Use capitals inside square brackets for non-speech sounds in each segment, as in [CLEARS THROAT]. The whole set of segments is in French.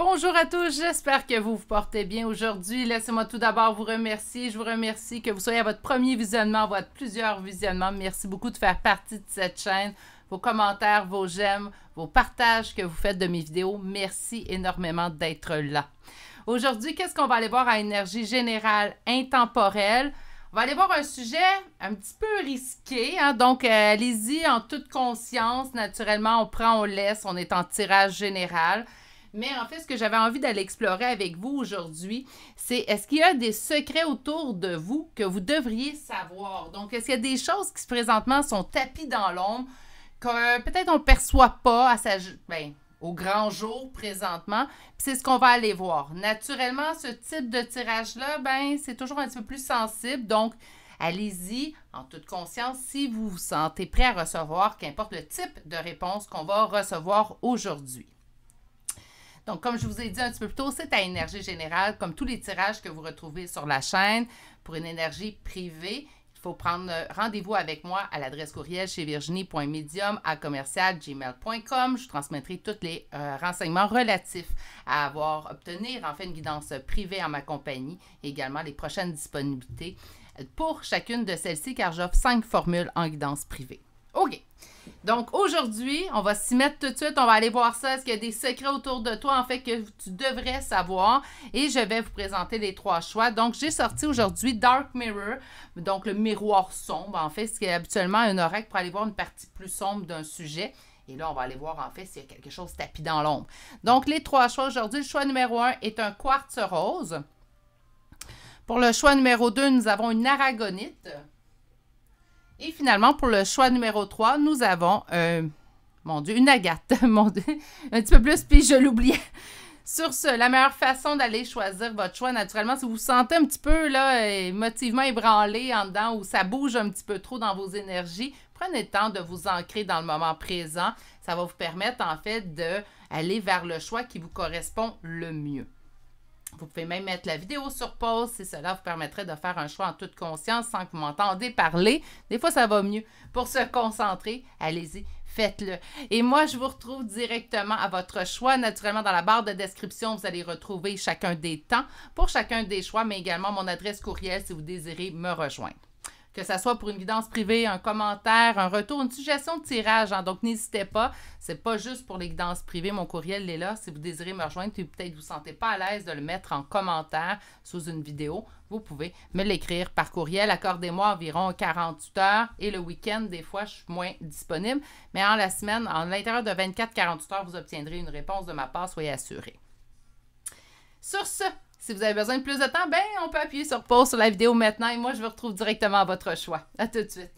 Bonjour à tous, j'espère que vous vous portez bien aujourd'hui. Laissez-moi tout d'abord vous remercier. Je vous remercie que vous soyez à votre premier visionnement, votre plusieurs visionnements. Merci beaucoup de faire partie de cette chaîne. Vos commentaires, vos j'aime, vos partages que vous faites de mes vidéos. Merci énormément d'être là. Aujourd'hui, qu'est-ce qu'on va aller voir à énergie générale intemporelle? On va aller voir un sujet un petit peu risqué, hein? donc euh, allez-y en toute conscience. Naturellement, on prend, on laisse, on est en tirage général. Mais en fait, ce que j'avais envie d'aller explorer avec vous aujourd'hui, c'est est-ce qu'il y a des secrets autour de vous que vous devriez savoir? Donc, est-ce qu'il y a des choses qui présentement sont tapis dans l'ombre que peut-être on ne perçoit pas à sa, ben, au grand jour présentement? C'est ce qu'on va aller voir. Naturellement, ce type de tirage-là, ben, c'est toujours un petit peu plus sensible. Donc, Allez-y en toute conscience si vous vous sentez prêt à recevoir, qu'importe le type de réponse qu'on va recevoir aujourd'hui. Donc, comme je vous ai dit un petit peu plus tôt, c'est à énergie générale, comme tous les tirages que vous retrouvez sur la chaîne. Pour une énergie privée, il faut prendre euh, rendez-vous avec moi à l'adresse courriel chez virginie.medium à commercial gmail.com. Je transmettrai tous les euh, renseignements relatifs à avoir, obtenir en fait une guidance privée en ma compagnie et également les prochaines disponibilités euh, pour chacune de celles-ci car j'offre cinq formules en guidance privée. OK. Donc aujourd'hui, on va s'y mettre tout de suite. On va aller voir ça. Est-ce qu'il y a des secrets autour de toi, en fait, que tu devrais savoir? Et je vais vous présenter les trois choix. Donc j'ai sorti aujourd'hui Dark Mirror, donc le miroir sombre, en fait, ce qui est habituellement un oracle pour aller voir une partie plus sombre d'un sujet. Et là, on va aller voir en fait s'il y a quelque chose tapis dans l'ombre. Donc, les trois choix aujourd'hui, le choix numéro un est un quartz rose. Pour le choix numéro 2, nous avons une aragonite. Et finalement, pour le choix numéro 3, nous avons euh, Mon Dieu, une agate. [LAUGHS] Mon Dieu, un petit peu plus, puis je l'oubliais. Sur ce, la meilleure façon d'aller choisir votre choix, naturellement, si vous vous sentez un petit peu là, émotivement ébranlé en dedans ou ça bouge un petit peu trop dans vos énergies, prenez le temps de vous ancrer dans le moment présent. Ça va vous permettre, en fait, d'aller vers le choix qui vous correspond le mieux. Vous pouvez même mettre la vidéo sur pause si cela vous permettrait de faire un choix en toute conscience sans que vous m'entendez parler. Des fois, ça va mieux. Pour se concentrer, allez-y, faites-le. Et moi, je vous retrouve directement à votre choix. Naturellement, dans la barre de description, vous allez retrouver chacun des temps pour chacun des choix, mais également mon adresse courriel si vous désirez me rejoindre que ce soit pour une guidance privée, un commentaire, un retour, une suggestion de tirage. Hein. donc, n'hésitez pas. Ce n'est pas juste pour les guidances privées. Mon courriel est là. Si vous désirez me rejoindre et peut-être vous sentez pas à l'aise de le mettre en commentaire sous une vidéo, vous pouvez me l'écrire par courriel. Accordez-moi environ 48 heures et le week-end, des fois, je suis moins disponible. Mais en la semaine, en l'intérieur de 24-48 heures, vous obtiendrez une réponse de ma part, soyez assurés. Sur ce, si vous avez besoin de plus de temps, ben on peut appuyer sur pause sur la vidéo maintenant et moi je vous retrouve directement à votre choix. À tout de suite.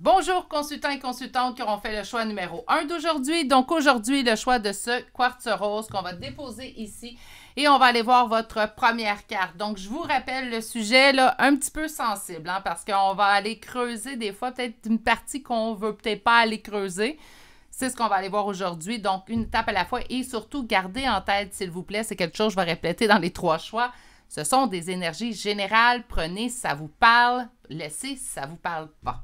Bonjour consultants et consultantes qui auront fait le choix numéro 1 d'aujourd'hui. Donc aujourd'hui, le choix de ce quartz rose qu'on va déposer ici et on va aller voir votre première carte. Donc je vous rappelle le sujet là un petit peu sensible hein, parce qu'on va aller creuser des fois peut-être une partie qu'on veut peut-être pas aller creuser. C'est ce qu'on va aller voir aujourd'hui. Donc, une étape à la fois et surtout, gardez en tête, s'il vous plaît, c'est quelque chose que je vais répéter dans les trois choix. Ce sont des énergies générales. Prenez ça vous parle, laissez ça ça vous parle pas.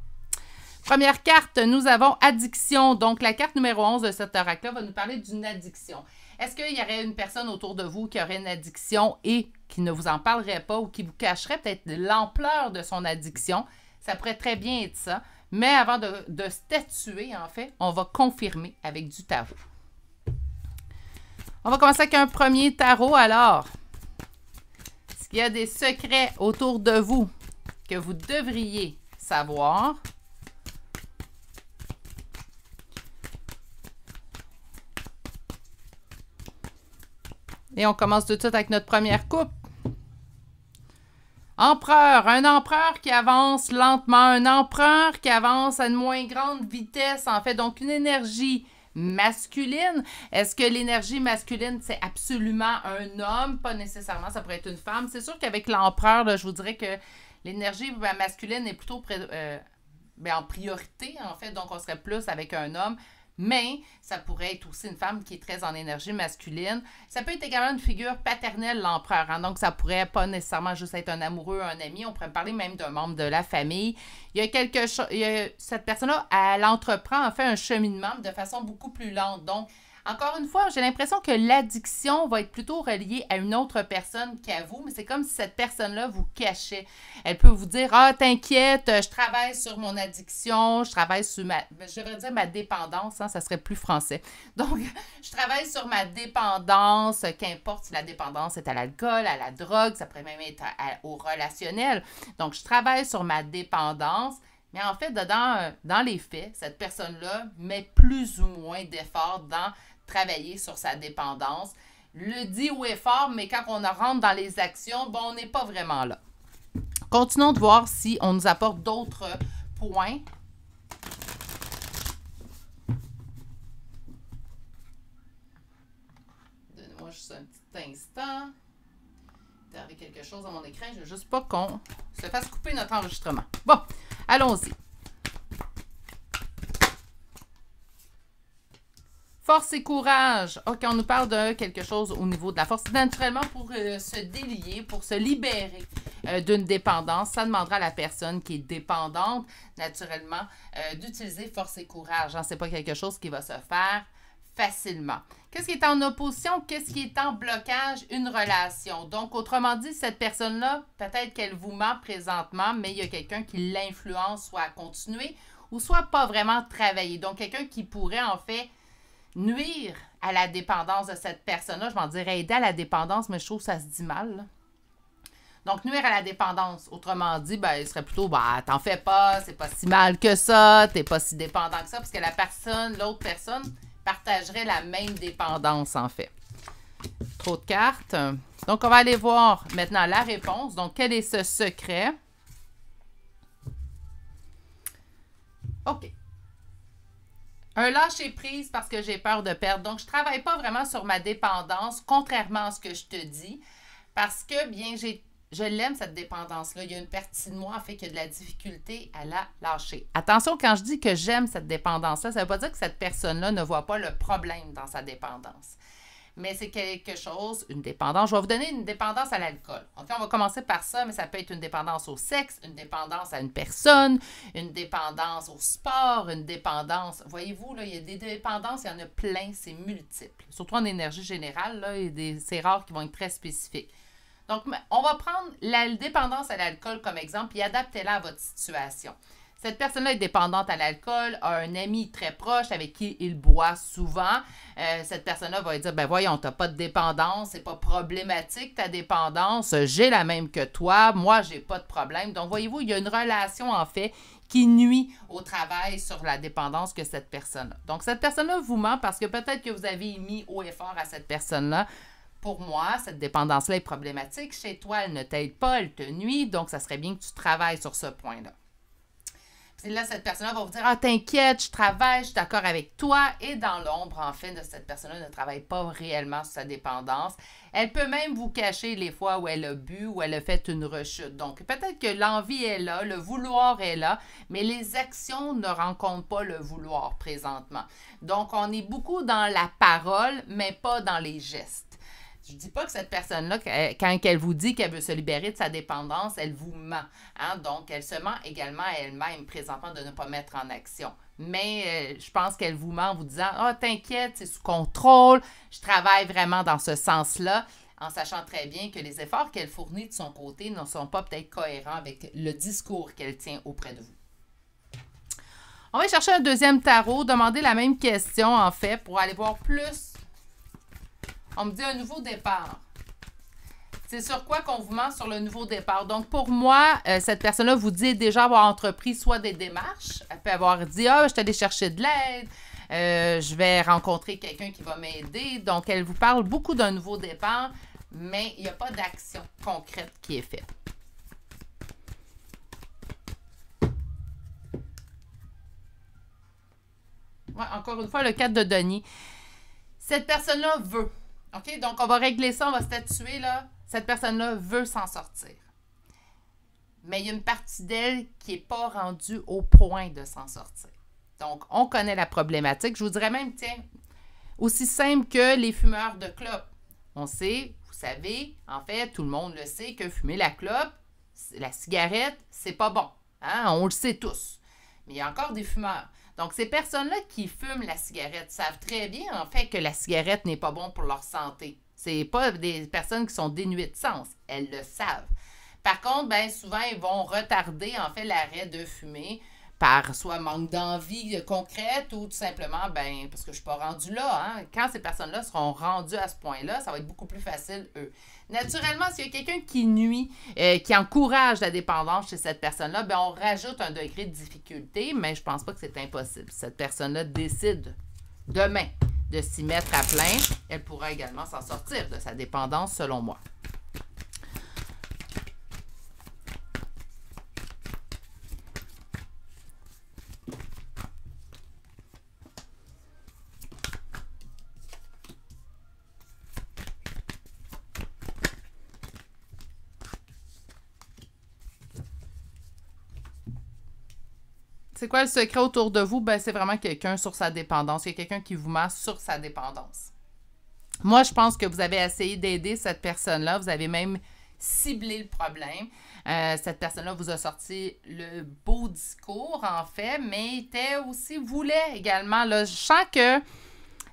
Première carte, nous avons addiction. Donc, la carte numéro 11 de cet oracle-là va nous parler d'une addiction. Est-ce qu'il y aurait une personne autour de vous qui aurait une addiction et qui ne vous en parlerait pas ou qui vous cacherait peut-être l'ampleur de son addiction? Ça pourrait très bien être ça. Mais avant de, statuer, en fait, on va confirmer avec du tarot. On va commencer avec un premier tarot alors. Est-ce qu'il y a des secrets autour de vous que vous devriez savoir? Et on commence tout de suite avec notre première coupe. Empereur, un empereur qui avance lentement, un empereur qui avance à une moins grande vitesse, en fait, donc une énergie masculine. Est-ce que l'énergie masculine, c'est absolument un homme? Pas nécessairement, ça pourrait être une femme. C'est sûr qu'avec l'empereur, je vous dirais que l'énergie ben, masculine est plutôt euh, ben, en priorité, en fait, donc on serait plus avec un homme mais ça pourrait être aussi une femme qui est très en énergie masculine. Ça peut être également une figure paternelle, l'empereur. Hein. Donc, ça pourrait pas nécessairement juste être un amoureux, un ami. On pourrait parler même d'un membre de la famille. Il y a quelque chose. Cette personne-là, elle entreprend en fait un cheminement de façon beaucoup plus lente. Donc, encore une fois, j'ai l'impression que l'addiction va être plutôt reliée à une autre personne qu'à vous, mais c'est comme si cette personne-là vous cachait. Elle peut vous dire Ah, t'inquiète, je travaille sur mon addiction, je travaille sur ma. Je devrais dire ma dépendance, hein, ça serait plus français. [LAUGHS] Donc, je travaille sur ma dépendance, qu'importe si la dépendance est à l'alcool, à la drogue, ça pourrait même être au relationnel. Donc, je travaille sur ma dépendance. Mais en fait, dedans, euh, dans les faits, cette personne-là met plus ou moins d'efforts dans travailler sur sa dépendance. Le dit ou est fort, mais quand on rentre dans les actions, bon, on n'est pas vraiment là. Continuons de voir si on nous apporte d'autres points. Donnez-moi juste un petit instant. avait quelque chose à mon écran, je veux juste pas qu'on se fasse couper notre enregistrement. Bon, allons-y. Force et courage. OK, on nous parle de quelque chose au niveau de la force. Naturellement, pour euh, se délier, pour se libérer euh, d'une dépendance, ça demandera à la personne qui est dépendante, naturellement, euh, d'utiliser force et courage. Hein, Ce n'est pas quelque chose qui va se faire facilement. Qu'est-ce qui est en opposition? Qu'est-ce qui est en blocage? Une relation. Donc, autrement dit, cette personne-là, peut-être qu'elle vous ment présentement, mais il y a quelqu'un qui l'influence soit à continuer ou soit pas vraiment travailler. Donc, quelqu'un qui pourrait, en fait, nuire à la dépendance de cette personne-là. Je m'en dirais aider à la dépendance, mais je trouve que ça se dit mal. Donc, nuire à la dépendance, autrement dit, ben, il serait plutôt, ben, t'en fais pas, c'est pas si mal que ça, t'es pas si dépendant que ça, parce que la personne, l'autre personne, partagerait la même dépendance, en fait. Trop de cartes. Donc, on va aller voir maintenant la réponse. Donc, quel est ce secret? OK. Un lâcher prise parce que j'ai peur de perdre. Donc, je travaille pas vraiment sur ma dépendance, contrairement à ce que je te dis, parce que bien, j'ai je l'aime cette dépendance-là. Il y a une partie de moi fait qui a de la difficulté à la lâcher. Attention, quand je dis que j'aime cette dépendance-là, ça ne veut pas dire que cette personne-là ne voit pas le problème dans sa dépendance mais c'est quelque chose, une dépendance. Je vais vous donner une dépendance à l'alcool. on va commencer par ça, mais ça peut être une dépendance au sexe, une dépendance à une personne, une dépendance au sport, une dépendance. Voyez-vous, là, il y a des dépendances, il y en a plein, c'est multiple. Surtout en énergie générale, là, c'est rare qui vont être très spécifiques. Donc, on va prendre la dépendance à l'alcool comme exemple et adaptez-la à votre situation. Cette personne-là est dépendante à l'alcool, a un ami très proche avec qui il boit souvent. Euh, cette personne-là va dire, ben voyons, t'as pas de dépendance, c'est pas problématique ta dépendance, j'ai la même que toi, moi j'ai pas de problème. Donc voyez-vous, il y a une relation en fait qui nuit au travail sur la dépendance que cette personne-là. Donc cette personne-là vous ment parce que peut-être que vous avez mis haut et fort à cette personne-là pour moi, cette dépendance-là est problématique. Chez toi, elle ne t'aide pas, elle te nuit. Donc, ça serait bien que tu travailles sur ce point-là là, cette personne-là va vous dire Ah, t'inquiète, je travaille, je suis d'accord avec toi. Et dans l'ombre, en fait, de cette personne-là ne travaille pas réellement sur sa dépendance. Elle peut même vous cacher les fois où elle a bu ou elle a fait une rechute. Donc, peut-être que l'envie est là, le vouloir est là, mais les actions ne rencontrent pas le vouloir présentement. Donc, on est beaucoup dans la parole, mais pas dans les gestes. Je ne dis pas que cette personne-là, quand elle vous dit qu'elle veut se libérer de sa dépendance, elle vous ment. Hein. Donc, elle se ment également à elle-même, présentement, de ne pas mettre en action. Mais euh, je pense qu'elle vous ment en vous disant Ah, t'inquiète, c'est sous contrôle, je travaille vraiment dans ce sens-là en sachant très bien que les efforts qu'elle fournit de son côté ne sont pas peut-être cohérents avec le discours qu'elle tient auprès de vous. On va chercher un deuxième tarot, demander la même question en fait pour aller voir plus on me dit un nouveau départ. C'est sur quoi qu'on vous ment sur le nouveau départ. Donc, pour moi, euh, cette personne-là vous dit déjà avoir entrepris soit des démarches. Elle peut avoir dit Ah, je suis allée chercher de l'aide. Euh, je vais rencontrer quelqu'un qui va m'aider. Donc, elle vous parle beaucoup d'un nouveau départ, mais il n'y a pas d'action concrète qui est faite. encore une fois, le cadre de Denis. Cette personne-là veut OK? Donc, on va régler ça, on va statuer, là. Cette personne-là veut s'en sortir. Mais il y a une partie d'elle qui n'est pas rendue au point de s'en sortir. Donc, on connaît la problématique. Je vous dirais même, tiens, aussi simple que les fumeurs de clopes. On sait, vous savez, en fait, tout le monde le sait que fumer la clope, la cigarette, c'est pas bon. Hein? On le sait tous. Mais il y a encore des fumeurs. Donc, ces personnes-là qui fument la cigarette savent très bien, en fait, que la cigarette n'est pas bon pour leur santé. C'est pas des personnes qui sont dénuées de sens. Elles le savent. Par contre, ben, souvent, ils vont retarder, en fait, l'arrêt de fumer par soit manque d'envie concrète ou tout simplement, ben, parce que je ne suis pas rendu là. Hein. Quand ces personnes-là seront rendues à ce point-là, ça va être beaucoup plus facile, eux. Naturellement, s'il y a quelqu'un qui nuit, euh, qui encourage la dépendance chez cette personne-là, ben, on rajoute un degré de difficulté, mais je pense pas que c'est impossible. Cette personne-là décide demain de s'y mettre à plein. Elle pourra également s'en sortir de sa dépendance, selon moi. C'est quoi le secret autour de vous? Ben, c'est vraiment quelqu'un sur sa dépendance. Il y a quelqu'un qui vous masse sur sa dépendance. Moi, je pense que vous avez essayé d'aider cette personne-là. Vous avez même ciblé le problème. Euh, cette personne-là vous a sorti le beau discours, en fait, mais était aussi voulait également. Là, je sens que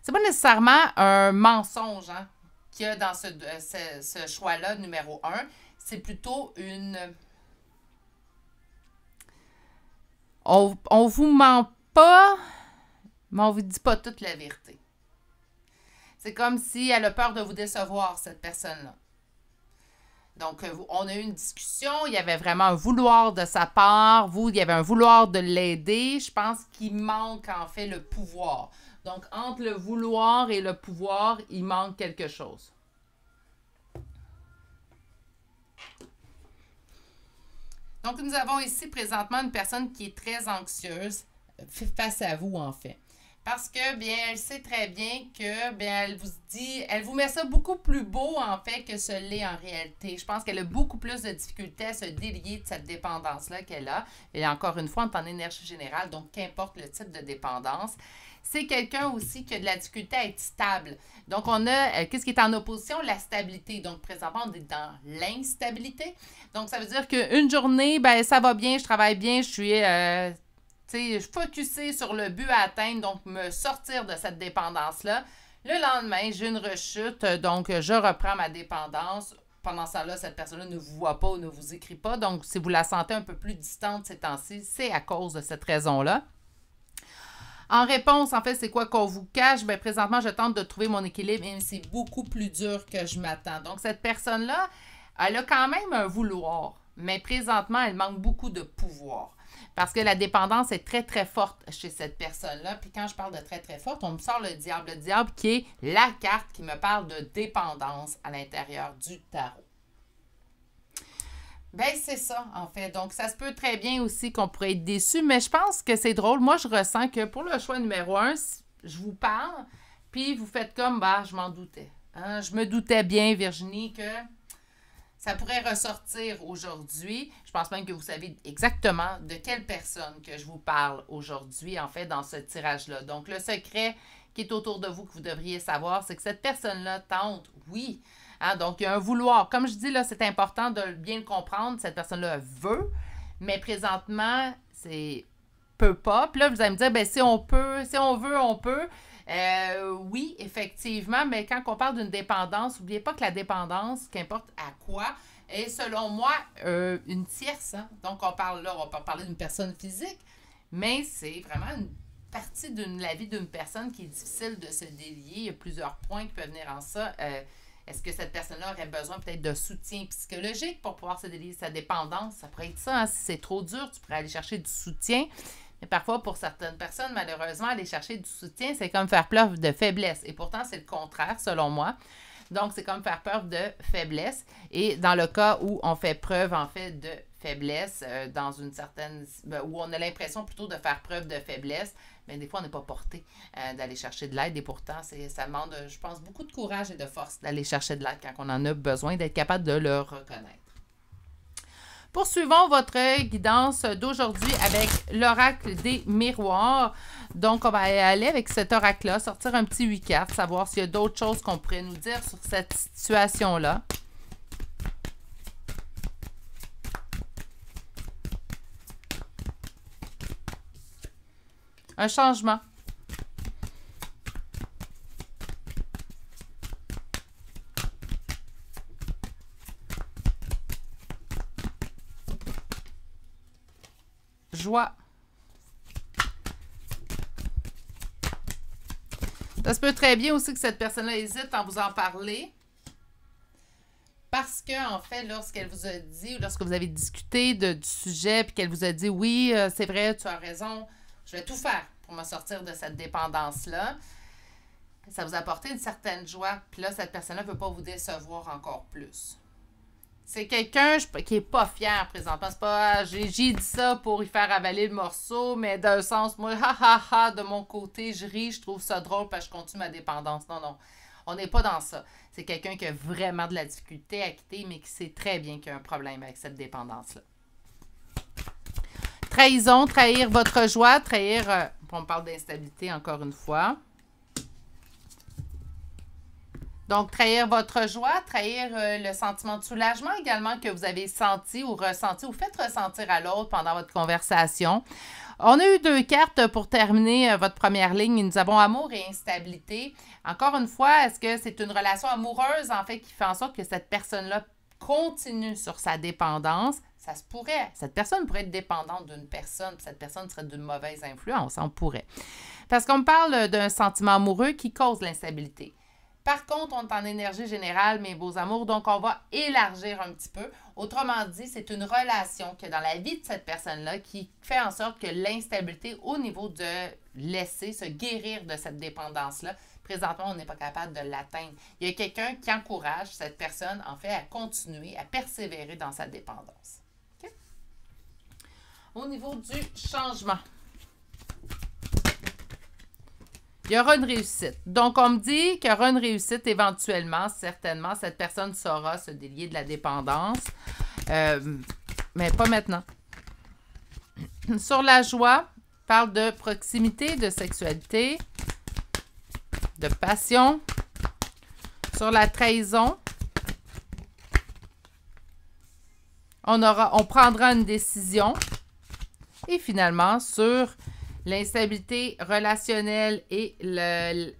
c'est pas nécessairement un mensonge hein, qu'il y a dans ce euh, choix-là, numéro un. C'est plutôt une On, vous ment pas, mais on vous dit pas toute la vérité. C'est comme si elle a peur de vous décevoir, cette personne-là. Donc, euh, on a eu une discussion, il y avait vraiment un vouloir de sa part, vous, il y avait un vouloir de l'aider. Je pense qu'il manque en fait le pouvoir. Donc, entre le vouloir et le pouvoir, il manque quelque chose. Donc, nous avons ici présentement une personne qui est très anxieuse euh, face à vous, en fait. Parce que, bien, elle sait très bien que, elle vous dit, elle vous met ça beaucoup plus beau, en fait, que ce l'est en réalité. Je pense qu'elle a beaucoup plus de difficultés à se délier de cette dépendance-là qu'elle a. Et encore une fois, on est en énergie générale, donc qu'importe le type de dépendance. C'est quelqu'un aussi qui a de la difficulté à être stable. Donc, on a, euh, qu'est-ce qui est en opposition? La stabilité. Donc, présentement, on est dans l'instabilité. Donc, ça veut dire qu'une journée, ben, ça va bien, je travaille bien, je suis euh, je sais, focusser sur le but à atteindre, donc me sortir de cette dépendance-là. Le lendemain, j'ai une rechute, donc je reprends ma dépendance. Pendant ça là cette personne-là ne vous voit pas ou ne vous écrit pas. Donc, si vous la sentez un peu plus distante ces temps-ci, c'est à cause de cette raison-là. En réponse, en fait, c'est quoi qu'on vous cache? Bien, présentement, je tente de trouver mon équilibre, et c'est beaucoup plus dur que je m'attends. Donc, cette personne-là, elle a quand même un vouloir, mais présentement, elle manque beaucoup de pouvoir. Parce que la dépendance est très, très forte chez cette personne-là. Puis quand je parle de très, très forte, on me sort le diable. Le diable qui est la carte qui me parle de dépendance à l'intérieur du tarot. Ben, c'est ça, en fait. Donc, ça se peut très bien aussi qu'on pourrait être déçu, mais je pense que c'est drôle. Moi, je ressens que pour le choix numéro un, je vous parle, puis vous faites comme, bah, ben, je m'en doutais. Hein. Je me doutais bien, Virginie, que ça pourrait ressortir aujourd'hui. Je pense même que vous savez exactement de quelle personne que je vous parle aujourd'hui, en fait, dans ce tirage-là. Donc, le secret qui est autour de vous que vous devriez savoir, c'est que cette personne-là tente, oui. Hein, donc, il y a un vouloir. Comme je dis, là, c'est important de bien le comprendre. Cette personne-là veut, mais présentement, c'est peut pas. Puis là, vous allez me dire, ben si on peut, si on veut, on peut. Euh, oui, effectivement, mais quand on parle d'une dépendance, n'oubliez pas que la dépendance, qu'importe à quoi, est selon moi euh, une tierce. Hein. Donc, on parle là, on peut parler d'une personne physique, mais c'est vraiment une partie de la vie d'une personne qui est difficile de se délier. Il y a plusieurs points qui peuvent venir en ça. Euh, est-ce que cette personne-là aurait besoin peut-être de soutien psychologique pour pouvoir se délier de sa dépendance? Ça pourrait être ça. Hein. Si c'est trop dur, tu pourrais aller chercher du soutien parfois, pour certaines personnes, malheureusement, aller chercher du soutien, c'est comme faire preuve de faiblesse. Et pourtant, c'est le contraire, selon moi. Donc, c'est comme faire preuve de faiblesse. Et dans le cas où on fait preuve, en fait, de faiblesse, euh, dans une certaine. Ben, où on a l'impression plutôt de faire preuve de faiblesse, mais ben, des fois, on n'est pas porté euh, d'aller chercher de l'aide. Et pourtant, ça demande, je pense, beaucoup de courage et de force d'aller chercher de l'aide quand on en a besoin, d'être capable de le reconnaître. Poursuivons votre guidance d'aujourd'hui avec l'oracle des miroirs. Donc, on va aller avec cet oracle-là, sortir un petit 8 cartes, savoir s'il y a d'autres choses qu'on pourrait nous dire sur cette situation-là. Un changement. Ça se peut très bien aussi que cette personne-là hésite à vous en parler. Parce que, en fait, lorsqu'elle vous a dit, ou lorsque vous avez discuté du sujet, puis qu'elle vous a dit oui, euh, c'est vrai, tu as raison, je vais tout faire pour me sortir de cette dépendance-là, ça vous a apporté une certaine joie. Puis là, cette personne-là ne peut pas vous décevoir encore plus. C'est quelqu'un qui est pas fier présentement. C'est pas j'ai dit ça pour y faire avaler le morceau, mais d'un sens, moi, ha ha ha, de mon côté, je ris, je trouve ça drôle parce que je continue ma dépendance. Non, non. On n'est pas dans ça. C'est quelqu'un qui a vraiment de la difficulté à quitter, mais qui sait très bien qu'il y a un problème avec cette dépendance-là. Trahison, trahir votre joie, trahir. Euh, on parle d'instabilité encore une fois. Donc, trahir votre joie, trahir euh, le sentiment de soulagement également que vous avez senti ou ressenti ou faites ressentir à l'autre pendant votre conversation. On a eu deux cartes pour terminer euh, votre première ligne. Nous avons amour et instabilité. Encore une fois, est-ce que c'est une relation amoureuse en fait qui fait en sorte que cette personne-là continue sur sa dépendance? Ça se pourrait. Cette personne pourrait être dépendante d'une personne, cette personne serait d'une mauvaise influence. On pourrait. Parce qu'on parle euh, d'un sentiment amoureux qui cause l'instabilité. Par contre, on est en énergie générale, mes beaux amours, donc on va élargir un petit peu. Autrement dit, c'est une relation que dans la vie de cette personne-là qui fait en sorte que l'instabilité au niveau de laisser se guérir de cette dépendance-là, présentement, on n'est pas capable de l'atteindre. Il y a quelqu'un qui encourage cette personne, en fait, à continuer, à persévérer dans sa dépendance. Au niveau du changement. Il y aura une réussite. Donc, on me dit qu'il y aura une réussite éventuellement, certainement. Cette personne saura se délier de la dépendance. Euh, mais pas maintenant. [CLEARS THROAT] Sur la joie, parle de proximité, de sexualité, de passion. Sur la trahison, on, aura, on prendra une décision. Et finalement, sur L'instabilité relationnelle et le,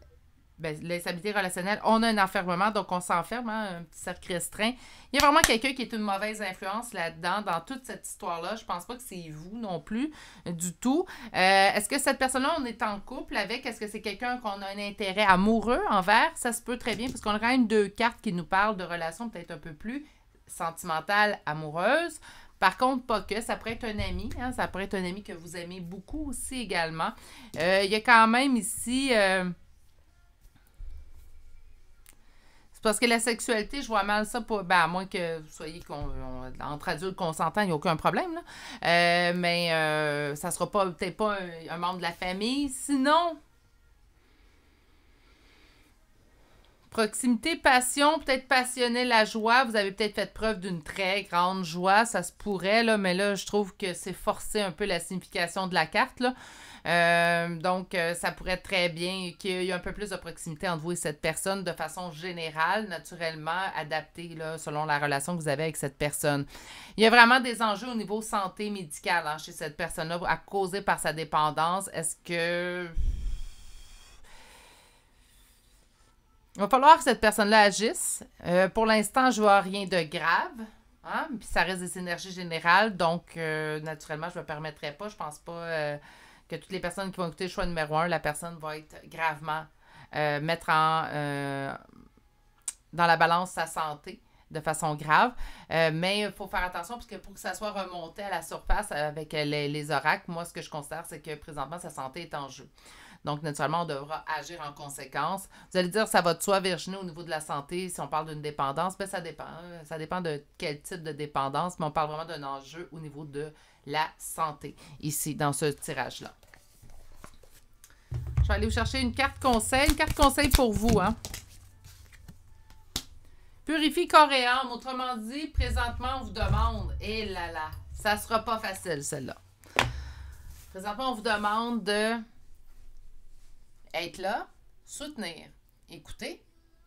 ben, l'instabilité relationnelle, on a un enfermement, donc on s'enferme, hein, un petit cercle restreint. Il y a vraiment quelqu'un qui est une mauvaise influence là-dedans, dans toute cette histoire-là. Je pense pas que c'est vous non plus, du tout. Euh, est-ce que cette personne-là, on est en couple avec? Est-ce que c'est quelqu'un qu'on a un intérêt amoureux envers? Ça se peut très bien, parce qu'on a quand même deux cartes qui nous parlent de relations peut-être un peu plus sentimentales, amoureuses. Par contre, pas que, ça pourrait être un ami, hein, ça pourrait être un ami que vous aimez beaucoup aussi également. Euh, il y a quand même ici... Euh, c'est parce que la sexualité, je vois mal ça, pour, ben, à moins que vous soyez qu'on entre adultes consentants, il n'y a aucun problème. Là. Euh, mais ça ne sera peut-être pas, un membre de la famille. Sinon, Proximité, passion, peut-être passionné, la joie. Vous avez peut-être fait preuve d'une très grande joie, ça se pourrait, là, mais là, je trouve que c'est forcé un peu la signification de la carte. Là. Euh, donc, euh, ça pourrait être très bien qu'il y ait un peu plus de proximité entre vous et cette personne de façon générale, naturellement, adaptée selon la relation que vous avez avec cette personne. Il y a vraiment des enjeux au niveau santé médicale hein, chez cette personne-là, à causer par sa dépendance. Est-ce que Il va falloir que cette personne-là agisse. Euh, pour l'instant, je vois rien de grave. Hein, ça reste des énergies générales, donc euh, naturellement, je ne me permettrai pas. Je pense pas euh, que toutes les personnes qui vont écouter le choix numéro un, la personne va être gravement mettre en dans la balance sa santé de façon grave. mais il faut faire attention parce que pour que ça soit remonté à la surface avec les, les oracles, moi, ce que je constate, c'est que présentement, sa santé est en jeu. Donc, naturellement, on devra agir en conséquence. Vous allez dire, ça va de soi, Virginie, au niveau de la santé. Si on parle d'une dépendance, ben, ça dépend. Hein. Ça dépend de quel type de dépendance, mais on parle vraiment d'un enjeu au niveau de la santé ici, dans ce tirage-là. Je vais aller vous chercher une carte conseil. Une carte conseil pour vous. Hein? Purifie coréen. Autrement dit, présentement, on vous demande. Et eh là là, ça sera pas facile, celle-là. Présentement, on vous demande de être là, soutenir, écouter,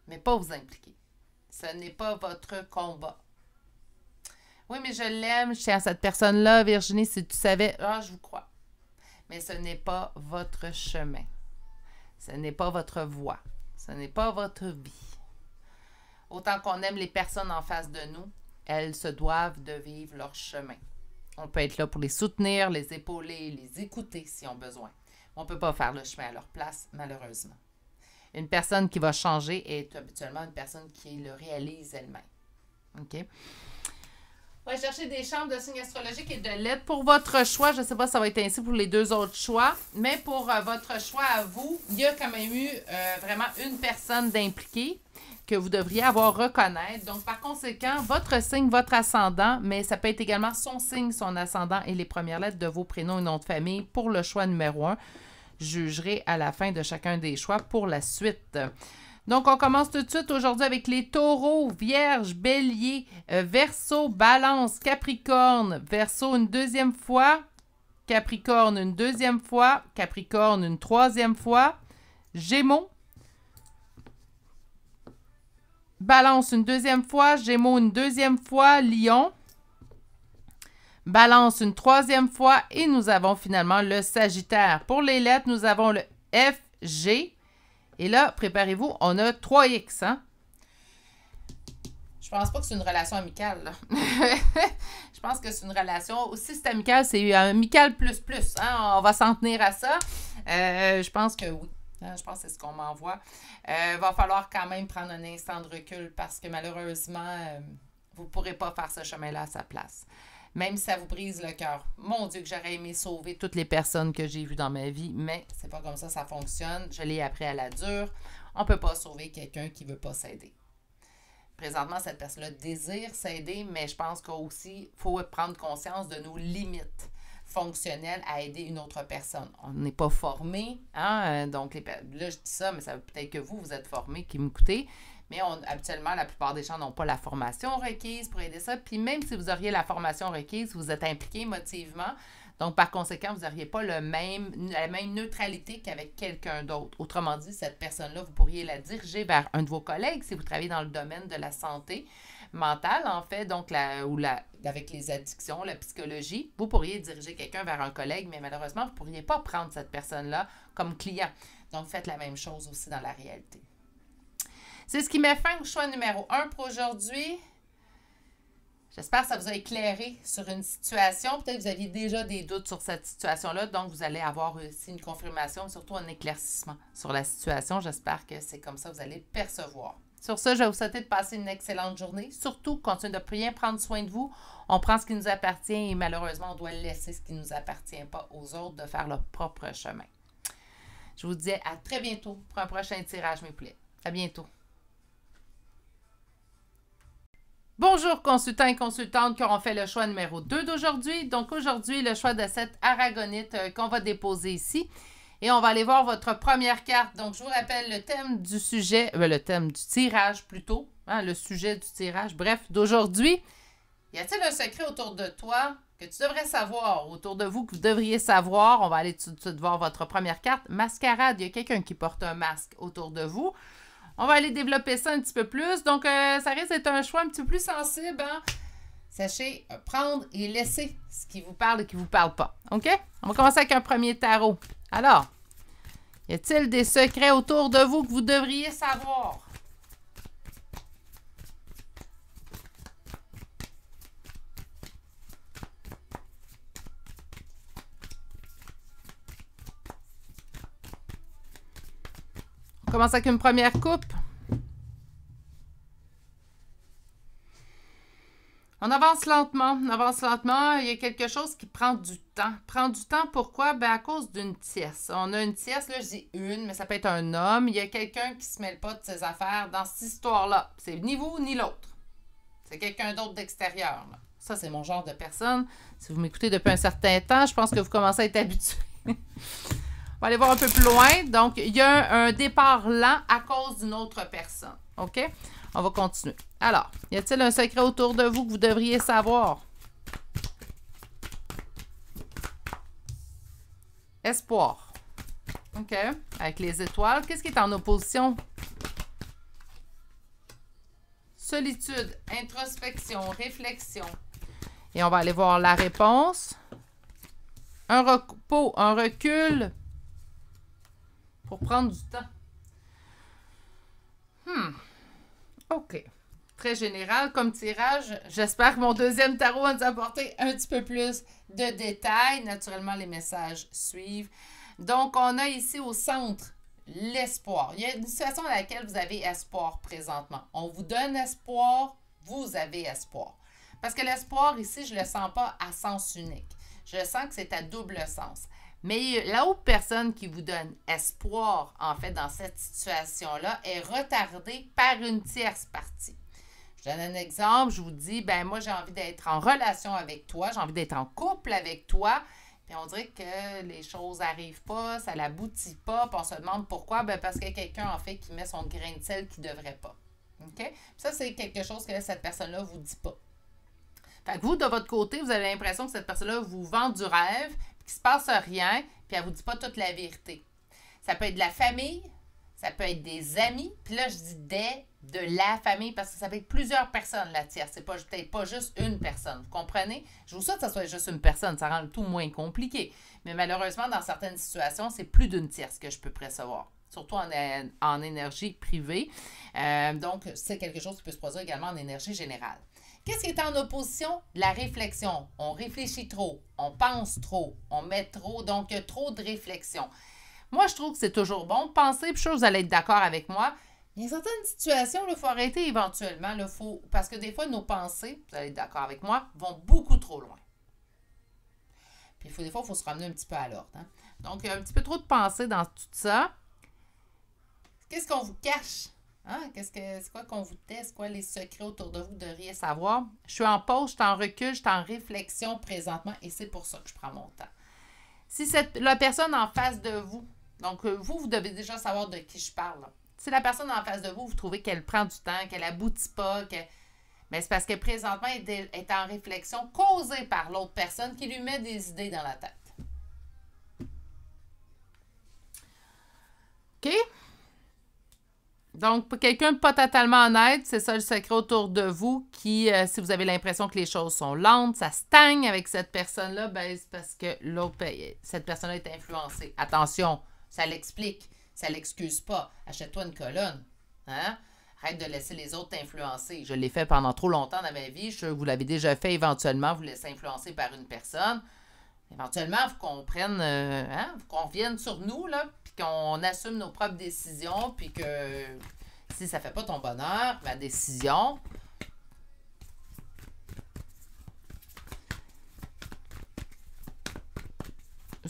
mais pas vous impliquer. Ce n'est pas votre combat. Oui, mais je l'aime, je à cette personne-là, Virginie, si tu savais, ah, je vous crois. Mais ce n'est pas votre chemin. Ce n'est pas votre voie. Ce n'est pas votre vie. Autant qu'on aime les personnes en face de nous, elles se doivent de vivre leur chemin. On peut être là pour les soutenir, les épauler, les écouter si on besoin. On ne peut pas faire le chemin à leur place, malheureusement. Une personne qui va changer est habituellement une personne qui le réalise elle-même. OK? On va chercher des chambres de signes astrologiques et de lettres pour votre choix. Je ne sais pas si ça va être ainsi pour les deux autres choix, mais pour euh, votre choix à vous, il y a quand même eu euh, vraiment une personne d'impliquée que vous devriez avoir reconnaître. Donc, par conséquent, votre signe, votre ascendant, mais ça peut être également son signe, son ascendant et les premières lettres de vos prénoms et noms de famille pour le choix numéro un. Jugerez à la fin de chacun des choix pour la suite. Donc, on commence tout de suite aujourd'hui avec les taureaux, vierges, béliers, euh, verso, balance, capricorne, verso une deuxième fois, capricorne une deuxième fois, capricorne une troisième fois, gémeaux, Balance une deuxième fois, Gémeaux une deuxième fois, Lion. Balance une troisième fois et nous avons finalement le Sagittaire. Pour les lettres, nous avons le FG. Et là, préparez-vous, on a 3X. Hein? Je pense pas que c'est une relation amicale. [LAUGHS] je pense que c'est une relation. aussi, c'est amical, c'est amical plus plus. Hein. On va s'en tenir à ça. Euh, je pense que oui. Hein, je pense que c'est ce qu'on m'envoie. Il euh, va falloir quand même prendre un instant de recul parce que malheureusement, euh, vous ne pourrez pas faire ce chemin-là à sa place même si ça vous brise le cœur. Mon Dieu, que j'aurais aimé sauver toutes les personnes que j'ai vues dans ma vie, mais c'est pas comme ça, ça fonctionne. Je l'ai appris à la dure. On peut pas sauver quelqu'un qui veut pas s'aider. Présentement, cette personne-là désire s'aider, mais je pense qu'aussi, il faut prendre conscience de nos limites fonctionnel à aider une autre personne. On n'est pas formé, hein, euh, donc là je dis ça, mais ça veut peut-être que vous, vous êtes formé qui m'écoutez, mais on, habituellement, la plupart des gens n'ont pas la formation requise pour aider ça. Puis même si vous auriez la formation requise, vous êtes impliqué motivement. Donc, par conséquent, vous n'auriez pas le même, la même neutralité qu'avec quelqu'un d'autre. Autrement dit, cette personne-là, vous pourriez la diriger vers un de vos collègues si vous travaillez dans le domaine de la santé mental, en fait, donc la, ou la, avec les addictions, la psychologie, vous pourriez diriger quelqu'un vers un collègue, mais malheureusement, vous ne pourriez pas prendre cette personne-là comme client. Donc, faites la même chose aussi dans la réalité. C'est ce qui met fin au choix numéro un pour aujourd'hui. J'espère que ça vous a éclairé sur une situation. Peut-être que vous aviez déjà des doutes sur cette situation-là, donc vous allez avoir aussi une confirmation, surtout un éclaircissement sur la situation. J'espère que c'est comme ça que vous allez percevoir. Sur ce, je vais vous souhaiter de passer une excellente journée. Surtout, continuez de bien prendre soin de vous. On prend ce qui nous appartient et malheureusement, on doit laisser ce qui ne nous appartient pas aux autres de faire leur propre chemin. Je vous dis à très bientôt pour un prochain tirage, mes poulets. À bientôt. Bonjour consultants et consultantes qui auront fait le choix numéro 2 d'aujourd'hui. Donc aujourd'hui, le choix de cette aragonite euh, qu'on va déposer ici. Et on va aller voir votre première carte. Donc, je vous rappelle le thème du sujet, euh, le thème du tirage plutôt, hein, le sujet du tirage, bref, d'aujourd'hui. Y a-t-il un secret autour de toi que tu devrais savoir, autour de vous que vous devriez savoir? On va aller tout de suite voir votre première carte. Mascarade, il y a quelqu'un qui porte un masque autour de vous. On va aller développer ça un petit peu plus. Donc, euh, ça risque d'être un choix un petit peu plus sensible. Hein. Sachez euh, prendre et laisser ce qui vous parle et qui ne vous parle pas. OK? On va commencer avec un premier tarot. Alors, y a-t-il des secrets autour de vous que vous devriez savoir? On commence avec une première coupe. On avance lentement, on avance lentement. Il y a quelque chose qui prend du temps. Prend du temps, pourquoi? Ben, à cause d'une tierce. On a une tierce, là, je dis une, mais ça peut être un homme. Il y a quelqu'un qui se mêle pas de ses affaires dans cette histoire-là. C'est ni vous, ni l'autre. C'est quelqu'un d'autre d'extérieur. Ça, c'est mon genre de personne. Si vous m'écoutez depuis un certain temps, je pense que vous commencez à être habitué. [LAUGHS] On va aller voir un peu plus loin. Donc, il y a un départ lent à cause d'une autre personne. OK? On va continuer. Alors, y a-t-il un secret autour de vous que vous devriez savoir? Espoir. OK. Avec les étoiles. Qu'est-ce qui est en opposition? Solitude, introspection, réflexion. Et on va aller voir la réponse. Un repos, un recul pour prendre du temps. Hmm. OK. Très général comme tirage. J'espère que mon deuxième tarot va nous apporter un petit peu plus de détails. Naturellement, les messages suivent. Donc, on a ici au centre l'espoir. Il y a une situation dans laquelle vous avez espoir présentement. On vous donne espoir, vous avez espoir. Parce que l'espoir ici, je ne le sens pas à sens unique. Je sens que c'est à double sens. Mais la haute personne qui vous donne espoir, en fait, dans cette situation-là, est retardée par une tierce partie. Je donne un exemple, je vous dis, ben moi j'ai envie d'être en relation avec toi, j'ai envie d'être en couple avec toi, puis on dirait que les choses n'arrivent pas, ça n'aboutit pas, puis on se demande pourquoi, ben parce qu'il y a quelqu'un en fait qui met son grain de sel qui ne devrait pas. OK? ça, c'est quelque chose que cette personne-là vous dit pas. Fait que vous, de votre côté, vous avez l'impression que cette personne-là vous vend du rêve, qui ne se passe rien, puis elle ne vous dit pas toute la vérité. Ça peut être de la famille, ça peut être des amis, puis là, je dis des, de la famille, parce que ça peut être plusieurs personnes, la tierce. C'est pas, peut-être pas juste une personne, vous comprenez? Je vous souhaite que ce soit juste une personne, ça rend tout moins compliqué. Mais malheureusement, dans certaines situations, c'est plus d'une tierce que je peux précevoir surtout en, en, énergie privée. Euh, donc, c'est quelque chose qui peut se produire également en énergie générale. Qu'est-ce qui est en opposition? La réflexion. On réfléchit trop, on pense trop, on met trop, donc trop de réflexion. Moi, je trouve que c'est toujours bon de penser, puis je suis vous allez être d'accord avec moi. Il y a certaines situations, il faut arrêter éventuellement, faut, parce que des fois, nos pensées, vous allez être d'accord avec moi, vont beaucoup trop loin. Puis des fois, il faut se ramener un petit peu à l'ordre. Hein. Donc, il y a un petit peu trop de pensée dans tout ça. Qu'est-ce qu'on vous cache? Hein? Qu'est-ce que c'est quoi qu'on vous teste? Quoi les secrets autour de vous vous devriez savoir? Je suis en pause, je suis en recul, je suis en réflexion présentement et c'est pour ça que je prends mon temps. Si la personne en face de vous, donc euh, vous, vous devez déjà savoir de qui je parle. Si la personne en face de vous, vous trouvez qu'elle prend du temps, qu'elle aboutit pas, que mais c'est parce que présentement, elle est en réflexion causée par l'autre personne qui lui met des idées dans la tête. OK? Donc, pour quelqu'un pas totalement honnête, c'est ça le secret autour de vous qui, euh, si vous avez l'impression que les choses sont lentes, ça stagne avec cette personne-là, ben, c'est parce que l'autre, ben, cette personne-là est influencée. Attention, ça l'explique, ça l'excuse pas. Achète-toi une colonne. Hein? Arrête de laisser les autres t'influencer. Je l'ai fait pendant trop longtemps dans ma vie. Je vous l'avez déjà fait éventuellement, vous laissez influencer par une personne. Éventuellement, faut qu'on prenne, qu'on euh, hein, vienne sur nous, là, puis qu'on assume nos propres décisions, puis que si ça fait pas ton bonheur, ma décision,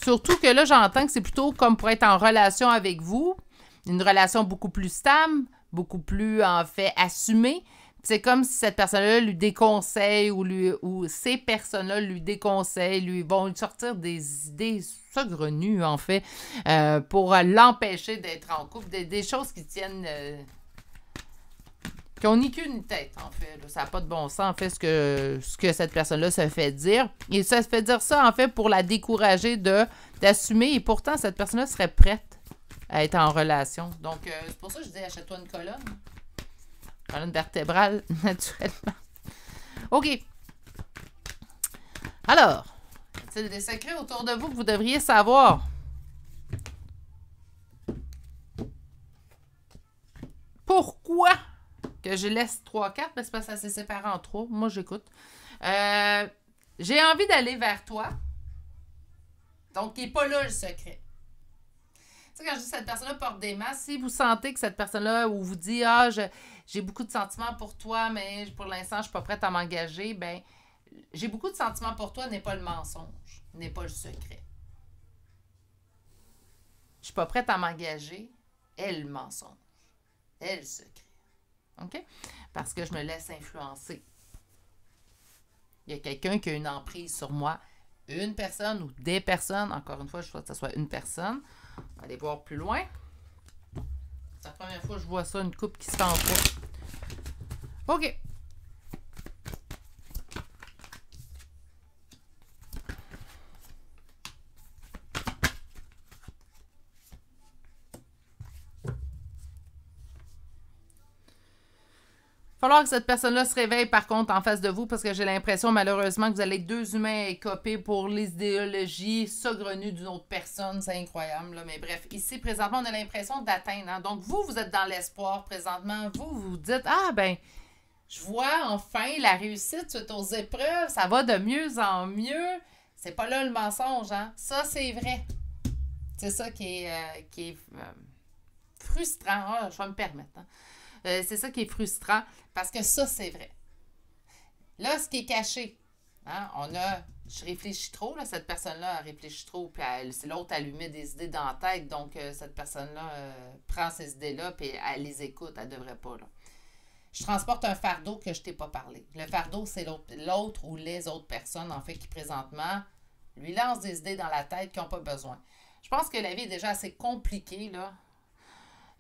Surtout que là, j'entends que c'est plutôt comme pour être en relation avec vous, une relation beaucoup plus stable, beaucoup plus en fait assumée. C'est comme si cette personne-là lui déconseille ou, lui, ou ces personnes-là lui déconseillent, lui vont lui sortir des idées saugrenues, en fait, euh, pour l'empêcher d'être en couple. Des, choses qui tiennent... Euh, qui ont ni qu'une tête, en fait. Ça n'a pas de bon sens, en fait, ce que, ce que cette personne-là se fait dire. Et ça se fait dire ça, en fait, pour la décourager de d'assumer. Et pourtant, cette personne-là serait prête à être en relation. Donc, euh, c'est pour ça que je dis achète-toi une colonne colonne vertébrale, [LAUGHS] naturellement. OK. Alors, y des secrets autour de vous que vous devriez savoir? Pourquoi que je laisse trois cartes? Ben, parce que ça se séparé en trois. Moi, j'écoute. Euh, j'ai envie d'aller vers toi. Donc, il n'est pas là le secret. Tu sais, quand je dis cette personne-là porte des masques, si vous sentez que cette personne-là, vous dit, ah, je, j'ai beaucoup de sentiments pour toi, mais pour l'instant, je suis pas prête à m'engager, ben j'ai beaucoup de sentiments pour toi n'est pas le mensonge, n'est pas le secret. Je suis pas prête à m'engager, elle, le mensonge, elle, le secret. OK? Parce que je me laisse influencer. Il y a quelqu'un qui a une emprise sur moi, une personne ou des personnes, encore une fois, je souhaite que ce soit une personne. On va aller voir plus loin. C'est la première fois que je vois ça, une coupe qui se tend OK. falloir que cette personne-là se réveille, par contre, en face de vous, parce que j'ai l'impression, malheureusement, que vous allez être deux humains écopés pour l'idéologie idéologies d'une autre personne. C'est incroyable, là. Mais bref, ici, présentement, on a l'impression d'atteindre. Hein. Donc, vous, vous êtes dans l'espoir présentement. Vous, vous dites, ah, ben, je vois enfin la réussite suite aux épreuves. Ça va de mieux en mieux. C'est pas là le mensonge, hein. Ça, c'est vrai. C'est ça qui est, euh, euh, frustrant. Ah, je vais me permettre. Hein? Euh, c'est ça qui est frustrant parce que ça, c'est vrai. Là, ce qui est caché, hein, on a, je réfléchis trop, cette personne-là réfléchit trop, puis c'est l'autre, elle lui met des idées dans la tête, donc euh, cette personne-là euh, prend ces idées-là, puis elle les écoute, elle devrait pas. Je transporte un fardeau que je t'ai pas parlé. Le fardeau, c'est l'autre ou les autres personnes, en fait, qui présentement lui lancent des idées dans la tête qui n'ont pas besoin. Je pense que la vie est déjà assez compliquée, là,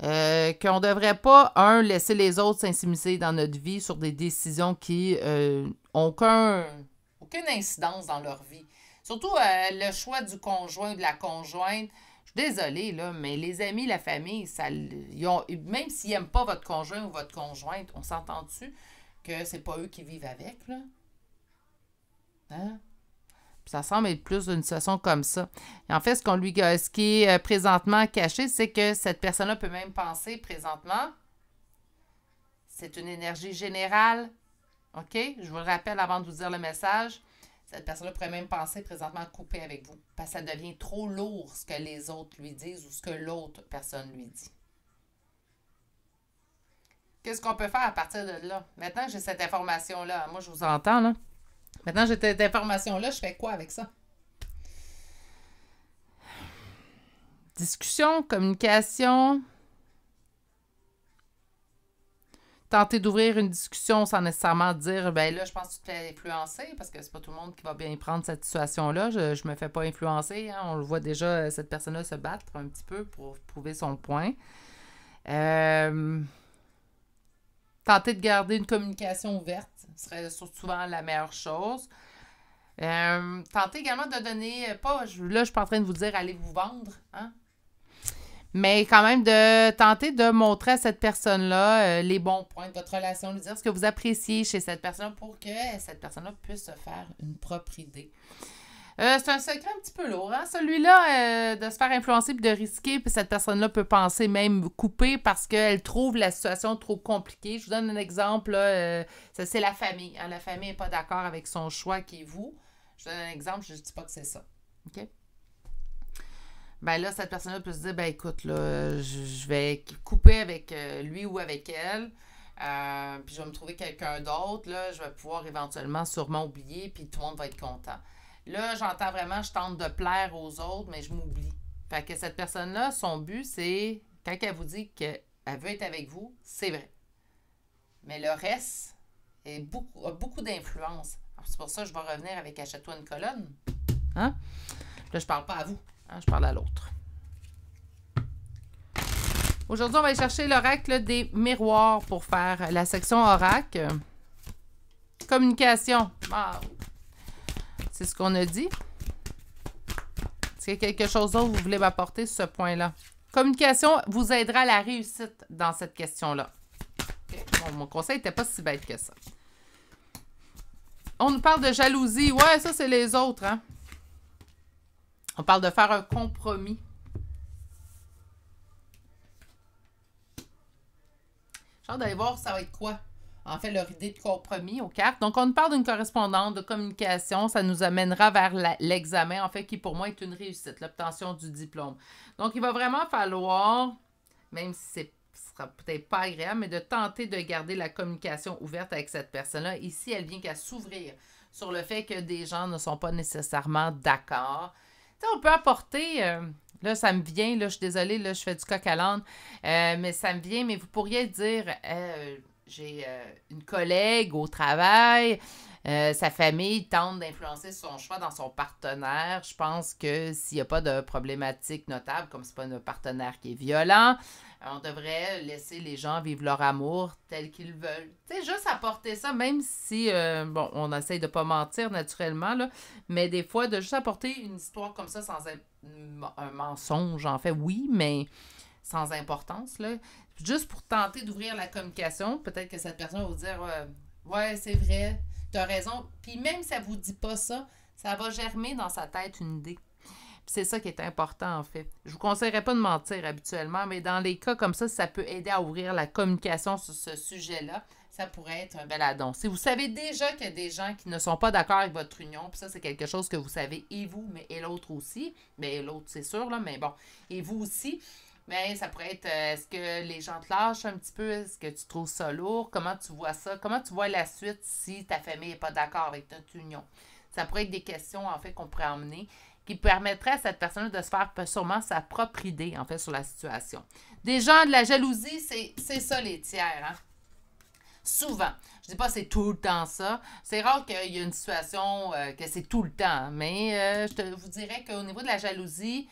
euh, qu'on ne devrait pas, un, laisser les autres s'insimiser dans notre vie sur des décisions qui n'ont euh, aucune incidence dans leur vie. Surtout euh, le choix du conjoint ou de la conjointe. Je suis désolée, là, mais les amis, la famille, ça, même s'ils n'aiment pas votre conjoint ou votre conjointe, on s'entend-tu que c'est pas eux qui vivent avec, là? Hein? Ça semble être plus d'une situation comme ça. en fait, ce, qu'on lui, ce qui est euh, présentement caché, c'est que cette personne-là peut même penser présentement. C'est une énergie générale. OK? Je vous le rappelle avant de vous dire le message. Cette personne-là pourrait même penser présentement à couper avec vous. Parce que ça devient trop lourd ce que les autres lui disent ou ce que l'autre personne lui dit. Qu'est-ce qu'on peut faire à partir de là? Maintenant que j'ai cette information-là, moi je vous entends, là. Maintenant, j'ai cette information-là, je fais quoi avec ça? Discussion, communication. Tenter d'ouvrir une discussion sans nécessairement dire, ben là, je pense que tu te fais influencer, parce que c'est pas tout le monde qui va bien prendre cette situation-là. Je, ne me fais pas influencer. Hein. On le voit déjà, euh, cette personne-là se battre un petit peu pour prouver son point. Euh, tenter de garder une communication ouverte ce serait souvent la meilleure chose. Euh, tentez également de donner, euh, pas, là je suis pas en train de vous dire allez vous vendre, hein? mais quand même de tenter de montrer à cette personne-là euh, les bons points de votre relation, de dire ce que vous appréciez chez cette personne pour que cette personne-là puisse se faire une propre idée. Euh, c'est un secret un petit peu lourd, hein? celui-là, euh, de se faire influencer puis de risquer, puis cette personne-là peut penser même couper parce qu'elle trouve la situation trop compliquée. Je vous donne un exemple, là, euh, c'est la famille. Ah, la famille n'est pas d'accord avec son choix qui est vous. Je vous donne un exemple, je ne dis pas que c'est ça. OK? Ben là, cette personne-là peut se dire, ben écoute, là, je, vais couper avec lui ou avec elle. puis je vais me trouver quelqu'un d'autre, là, je vais pouvoir éventuellement sûrement oublier, puis tout le monde va être content. Là, j'entends vraiment, je tente de plaire aux autres, mais je m'oublie. Fait que cette personne-là, son but, c'est quand elle vous dit qu'elle veut être avec vous, c'est vrai. Mais le reste beaucoup, a beaucoup d'influence. C'est pour ça que je vais revenir avec Achète-toi une colonne. Hein? Là, je parle pas à vous, hein, je parle à l'autre. Aujourd'hui, on va aller chercher l'oracle des miroirs pour faire la section oracle. Communication. C'est ce qu'on a dit. Est-ce qu'il y a quelque chose d'autre que vous voulez m'apporter sur ce point-là? Communication vous aidera à la réussite dans cette question-là. mon conseil n'était pas si bête que ça. On nous parle de jalousie. Ouais, ça, c'est les autres. Hein. On parle de faire un compromis. J'ai hâte d'aller voir ça va être quoi en fait, leur idée de compromis aux cartes. Donc, on parle d'une correspondance, de communication. Ça nous amènera vers l'examen, en fait, qui pour moi est une réussite, l'obtention du diplôme. Donc, il va vraiment falloir, même si c'est ce sera peut-être pas agréable, mais de tenter de garder la communication ouverte avec cette personne-là. Ici, elle vient qu'à s'ouvrir sur le fait que des gens ne sont pas nécessairement d'accord. Tu on peut apporter, euh, là, ça me vient, là, je suis désolée, là, je fais du coq à euh, mais ça me vient, mais vous pourriez dire, euh, j'ai euh, une collègue au travail, euh, sa famille tente d'influencer son choix dans son partenaire. Je pense que s'il n'y a pas de problématique notable, comme c'est pas un partenaire qui est violent, on devrait laisser les gens vivre leur amour tel qu'ils veulent. Tu sais, juste apporter ça, même si, euh, bon, on essaye de ne pas mentir naturellement, là, mais des fois, de juste apporter une histoire comme ça sans un, un mensonge, en fait, oui, mais sans importance, là, juste pour tenter d'ouvrir la communication, peut-être que cette personne va vous dire Ouais, c'est vrai, tu as raison. Puis même si elle ne vous dit pas ça, ça va germer dans sa tête une idée. C'est ça qui est important en fait. Je vous conseillerais pas de mentir habituellement, mais dans les cas comme ça, ça peut aider à ouvrir la communication sur ce sujet-là. Ça pourrait être un bel adon. Si vous savez déjà qu'il y a des gens qui ne sont pas d'accord avec votre union, puis ça c'est quelque chose que vous savez et vous, mais et l'autre aussi, mais l'autre c'est sûr là, mais bon, et vous aussi, mais ça pourrait être, euh, est-ce que les gens te lâchent un petit peu? Est-ce que tu trouves ça lourd? Comment tu vois ça? Comment tu vois la suite si ta famille n'est pas d'accord avec ton union? Ça pourrait être des questions, en fait, qu'on pourrait emmener qui permettraient à cette personne de se faire sûrement sa propre idée, en fait, sur la situation. Des gens de la jalousie, c'est ça les tiers, hein? Souvent. Je dis pas c'est tout le temps ça. C'est rare qu'il y ait une situation euh, que c'est tout le temps, hein. mais euh, je te, vous dirais qu'au niveau de la jalousie,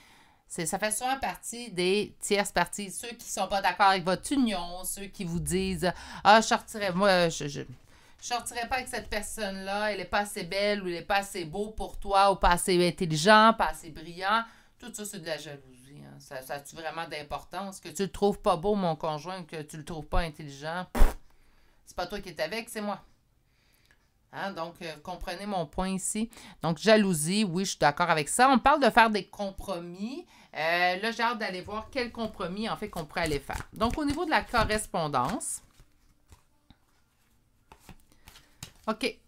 ça fait souvent partie des tierces parties. Ceux qui ne sont pas d'accord avec votre union, ceux qui vous disent Ah, je sortirais, moi, je, je, sortirais pas avec cette personne-là, elle n'est pas assez belle ou elle n'est pas assez beau pour toi ou pas assez intelligent, pas assez brillant. Tout ça, c'est de la jalousie. Hein. Ça, ça a-tu vraiment d'importance? Que tu ne le trouves pas beau, mon conjoint, que tu ne le trouves pas intelligent, c'est pas toi qui es avec, c'est moi. Hein? donc, euh, comprenez mon point ici. Donc, jalousie, oui, je suis d'accord avec ça. On parle de faire des compromis. Euh, là, j'ai hâte d'aller voir quel compromis, en fait, qu'on pourrait aller faire. Donc, au niveau de la correspondance. OK.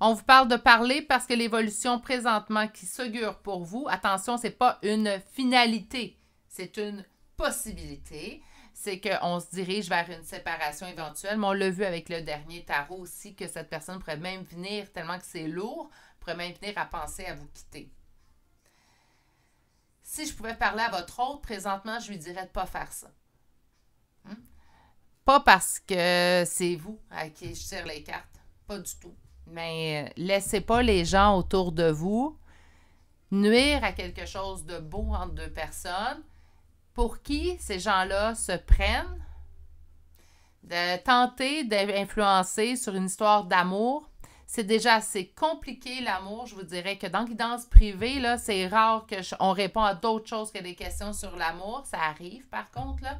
On vous parle de parler parce que l'évolution présentement qui s'augure pour vous, attention, ce n'est pas une finalité, c'est une possibilité. C'est qu'on se dirige vers une séparation éventuelle. Mais on l'a vu avec le dernier tarot aussi, que cette personne pourrait même venir, tellement que c'est lourd, pourrait même venir à penser à vous quitter. Si je pouvais parler à votre autre, présentement, je lui dirais de ne pas faire ça. Hmm? Pas parce que c'est vous à qui je tire les cartes, pas du tout. Mais euh, laissez pas les gens autour de vous nuire à quelque chose de beau entre deux personnes pour qui ces gens-là se prennent de tenter d'influencer sur une histoire d'amour c'est déjà assez compliqué l'amour. Je vous dirais que dans guidance privée, là, c'est rare qu'on répond à d'autres choses que des questions sur l'amour. Ça arrive par contre, là.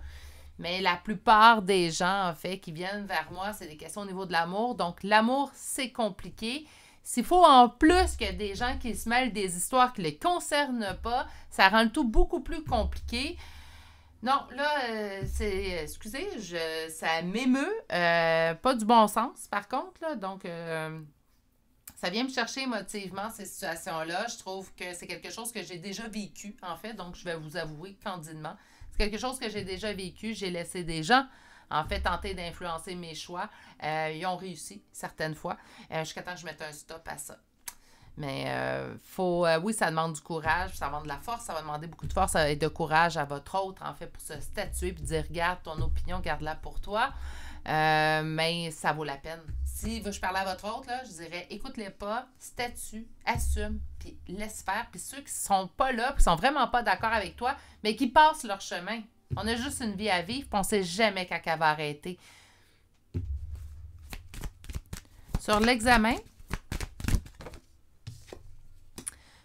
Mais la plupart des gens, en fait, qui viennent vers moi, c'est des questions au niveau de l'amour. Donc, l'amour, c'est compliqué. S'il faut en plus que des gens qui se mêlent des histoires qui ne les concernent pas, ça rend le tout beaucoup plus compliqué. Non, là, euh, c'est. Excusez, je, ça m'émeut. Euh, pas du bon sens, par contre, là. Donc. Euh, ça vient me chercher émotivement, ces situations-là. Je trouve que c'est quelque chose que j'ai déjà vécu, en fait. Donc, je vais vous avouer candidement. C'est quelque chose que j'ai déjà vécu. J'ai laissé des gens en fait, tenter d'influencer mes choix. Euh, ils ont réussi certaines fois, euh, jusqu'à temps que je mette un stop à ça. Mais euh, faut, euh, oui, ça demande du courage, ça demande de la force, ça va demander beaucoup de force et de courage à votre autre, en fait, pour se statuer et dire, garde ton opinion, garde-la pour toi. mais ça vaut la peine si je parlais à votre autre, je dirais écoute-les pas, statue, assume, puis laisse faire. Puis ceux qui sont pas là, qui sont vraiment pas d'accord avec toi, mais qui passent leur chemin. On a juste une vie à vivre, puis on sait jamais quand elle va arrêter. Sur l'examen,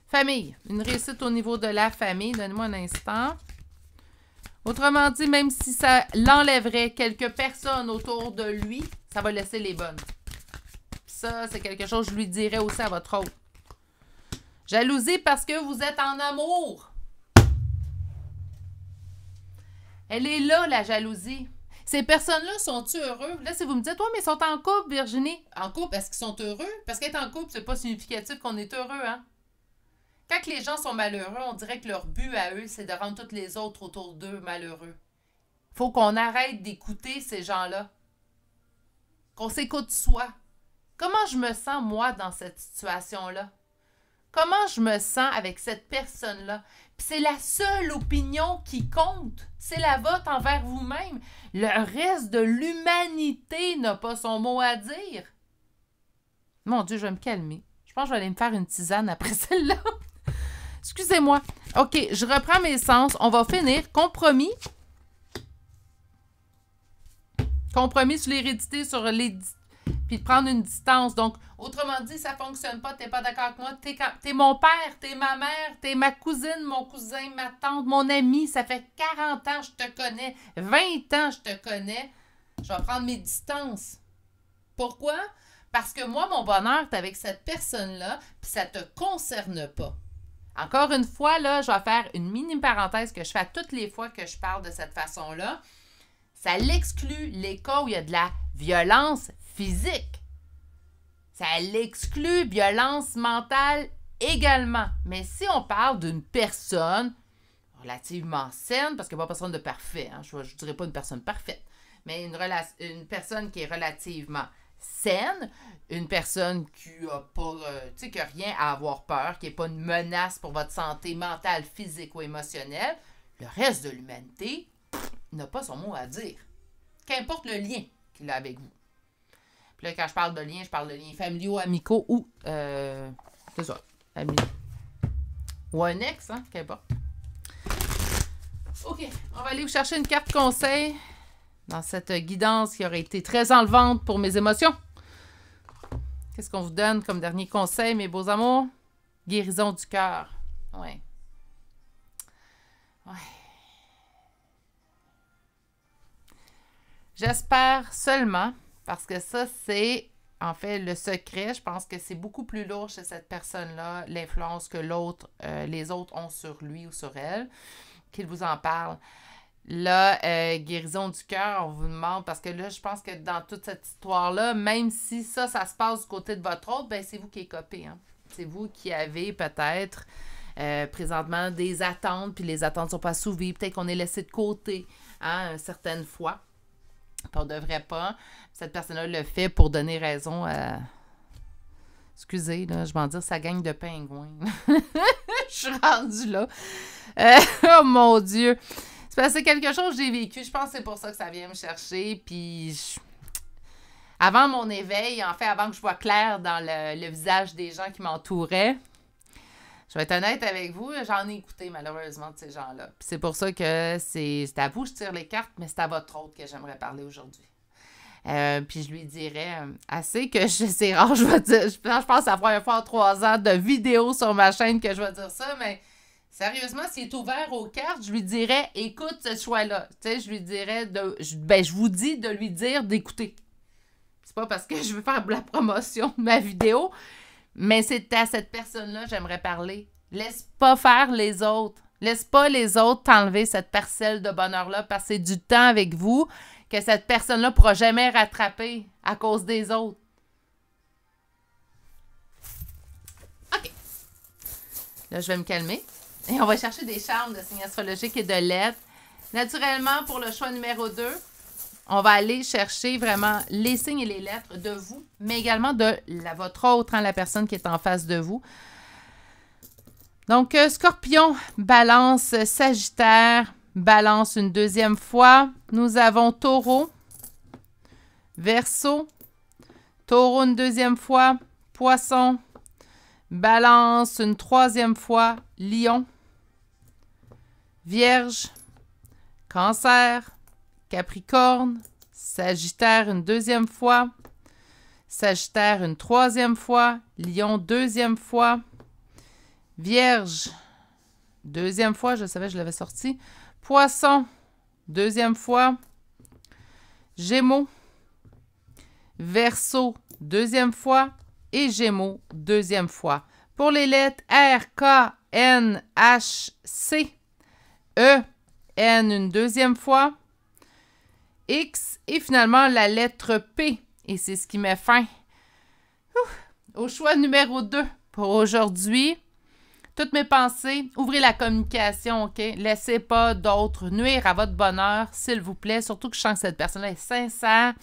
famille, une réussite au niveau de la famille. donne moi un instant. Autrement dit, même si ça l'enlèverait quelques personnes autour de lui, ça va laisser les bonnes ça, c'est quelque chose que je lui dirais aussi à votre autre. Jalousie parce que vous êtes en amour. Elle est là, la jalousie. Ces personnes-là sont tu heureux? Là, si vous me dites, toi, mais ils sont en couple, Virginie. En couple, est-ce qu'ils sont heureux? Parce qu'être en couple, c'est pas significatif qu'on est heureux, hein? Quand les gens sont malheureux, on dirait que leur but à eux, c'est de rendre tous les autres autour d'eux malheureux. Faut qu'on arrête d'écouter ces gens-là. Qu'on s'écoute soi. Comment je me sens, moi, dans cette situation-là? Comment je me sens avec cette personne-là? c'est la seule opinion qui compte. C'est la vote envers vous-même. Le reste de l'humanité n'a pas son mot à dire. Mon Dieu, je vais me calmer. Je pense que je vais aller me faire une tisane après [LAUGHS] celle-là. Excusez-moi. OK, je reprends mes sens. On va finir. Compromis. Compromis sur l'hérédité, sur l'édité de prendre une distance. Donc, autrement dit, ça fonctionne pas, t'es pas d'accord avec moi, t'es, es mon père, t'es ma mère, t'es ma cousine, mon cousin, ma tante, mon ami, ça fait 40 ans que je te connais, 20 ans que je te connais, je vais prendre mes distances. Pourquoi? Parce que moi, mon bonheur, t'es avec cette personne-là, puis ça te concerne pas. Encore une fois, là, je vais faire une mini parenthèse que je fais toutes les fois que je parle de cette façon-là. Ça l'exclut les cas où il y a de la violence physique. Ça l'exclut violence mentale également. Mais si on parle d'une personne relativement saine, parce qu'il n'y a pas personne de parfait, hein, je ne dirais pas une personne parfaite, mais une, personne qui est relativement saine, une personne qui a pas, euh, rien à avoir peur, qui n'est pas une menace pour votre santé mentale, physique ou émotionnelle, le reste de l'humanité n'a pas son mot à dire. Qu'importe le lien qu'il a avec vous quand je parle de liens, je parle de liens familiaux, amicaux ou. Euh, c'est ça. Ou un ex, hein, qu'importe. OK, on va aller vous chercher une carte conseil dans cette guidance qui aurait été très enlevante pour mes émotions. Qu'est-ce qu'on vous donne comme dernier conseil, mes beaux amours? Guérison du cœur. Ouais. Ouais. J'espère seulement parce que ça, c'est en fait le secret. Je pense que c'est beaucoup plus lourd chez cette personne-là, l'influence que l'autre, euh, les autres ont sur lui ou sur elle, qu'il vous en parle. Là, euh, guérison du cœur, on vous demande, parce que là, je pense que dans toute cette histoire-là, même si ça, ça se passe du côté de votre autre, ben c'est vous qui est copé. Hein. C'est vous qui avez peut-être euh, présentement des attentes, puis les attentes ne sont pas souvies. Peut-être qu'on est laissé de côté hein, certaines fois. On ne devrait pas cette personne-là le fait pour donner raison à. Excusez, je vais en dire sa gang de pingouins. [LAUGHS] je suis rendue là. Euh, [LAUGHS] oh mon Dieu! C'est passé quelque chose que j'ai vécu. Je pense que c'est pour ça que ça vient me chercher. Puis. Avant mon éveil, en fait, avant que je vois clair dans le, visage des gens qui m'entouraient, je vais être honnête avec vous, j'en ai écouté malheureusement de ces gens-là. C'est pour ça que c'est à vous que je tire les cartes, mais c'est à votre autre que j'aimerais parler aujourd'hui. Euh, puis je lui dirais euh, assez que [LAUGHS] c'est rare, je Je, pense que c'est la première trois ans de vidéos sur ma chaîne que je vais dire ça, mais sérieusement, s'il est ouvert aux cartes, je lui dirais écoute ce choix-là. je lui dirais de. Ben, vous dis de lui dire d'écouter. C'est pas parce que je veux faire la promotion de ma vidéo, mais c'est à cette personne-là que j'aimerais parler. Laisse pas faire les autres. Laisse pas les autres t'enlever cette parcelle de bonheur-là, passer du temps avec vous que cette personne-là ne pourra jamais rattraper à cause des autres. OK. Là, je vais me calmer. Et on va chercher des charmes de signes astrologiques et de lettres. Naturellement, pour le choix numéro 2, on va aller chercher vraiment les signes et les lettres de vous, mais également de votre autre, hein, la personne qui est en face de vous. Donc, euh, scorpion, balance, sagittaire, Balance une deuxième fois. Nous avons taureau, Verseau, taureau une deuxième fois, poisson, balance une troisième fois, lion, vierge, cancer, capricorne, sagittaire une deuxième fois, sagittaire une troisième fois, lion deuxième fois, vierge, deuxième fois, je savais, je l'avais sorti, Poisson, deuxième fois. Gémeaux, Verseau, deuxième fois. Et Gémeaux, deuxième fois. Pour les lettres R, K, N, H, C, E, N une deuxième fois. X et finalement la lettre P. Et c'est ce qui met fin au choix numéro 2 pour aujourd'hui. Toutes mes pensées, ouvrez la communication, OK? Laissez pas d'autres nuire à votre bonheur, s'il vous plaît. Surtout que je sens que cette personne est sincère,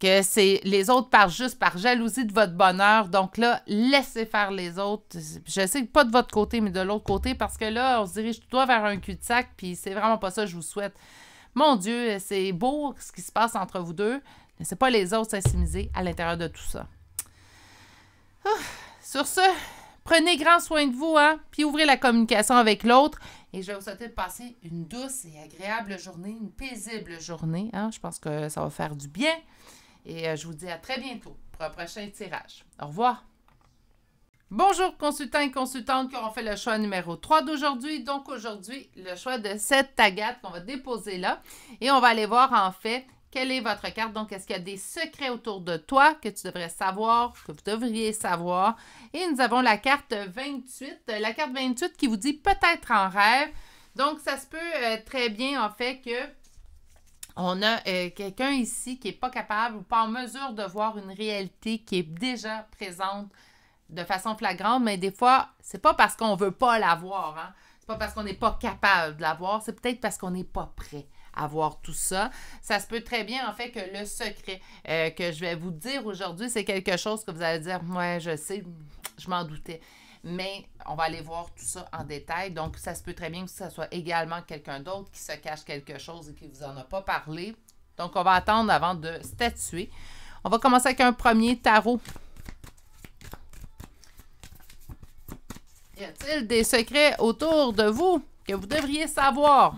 que c'est les autres par juste par jalousie de votre bonheur. Donc là, laissez faire les autres. Je sais pas de votre côté, mais de l'autre côté, parce que là, on se dirige tout droit vers un cul-de-sac, puis c'est vraiment pas ça que je vous souhaite. Mon Dieu, c'est beau ce qui se passe entre vous deux. Laissez pas les autres s'assimiler à l'intérieur de tout ça. Sur ce, Prenez grand soin de vous, hein, puis ouvrez la communication avec l'autre. Et je vais vous souhaiter de passer une douce et agréable journée, une paisible journée. Hein? Je pense que ça va faire du bien. Et euh, je vous dis à très bientôt pour un prochain tirage. Au revoir. Bonjour consultants et consultantes qui auront fait le choix numéro 3 d'aujourd'hui. Donc aujourd'hui, le choix de cette tagate qu'on va déposer là. Et on va aller voir en fait quelle est votre carte. Donc, est-ce qu'il y a des secrets autour de toi que tu devrais savoir, que vous devriez savoir? Et nous avons la carte 28, euh, la carte 28 qui vous dit peut-être en rêve. Donc, ça se peut euh, très bien, en fait, que on a euh, quelqu'un ici qui n'est pas capable ou pas en mesure de voir une réalité qui est déjà présente de façon flagrante, mais des fois, c'est pas parce qu'on veut pas la voir, hein? C'est pas parce qu'on n'est pas capable de la voir, c'est peut-être parce qu'on n'est pas prêt avoir tout ça. Ça se peut très bien, en fait, que le secret euh, que je vais vous dire aujourd'hui, c'est quelque chose que vous allez dire, ouais, je sais, je m'en doutais. Mais on va aller voir tout ça en détail. Donc, ça se peut très bien que ça soit également quelqu'un d'autre qui se cache quelque chose et qui vous en a pas parlé. Donc, on va attendre avant de statuer. On va commencer avec un premier tarot. Y a-t-il des secrets autour de vous que vous devriez savoir?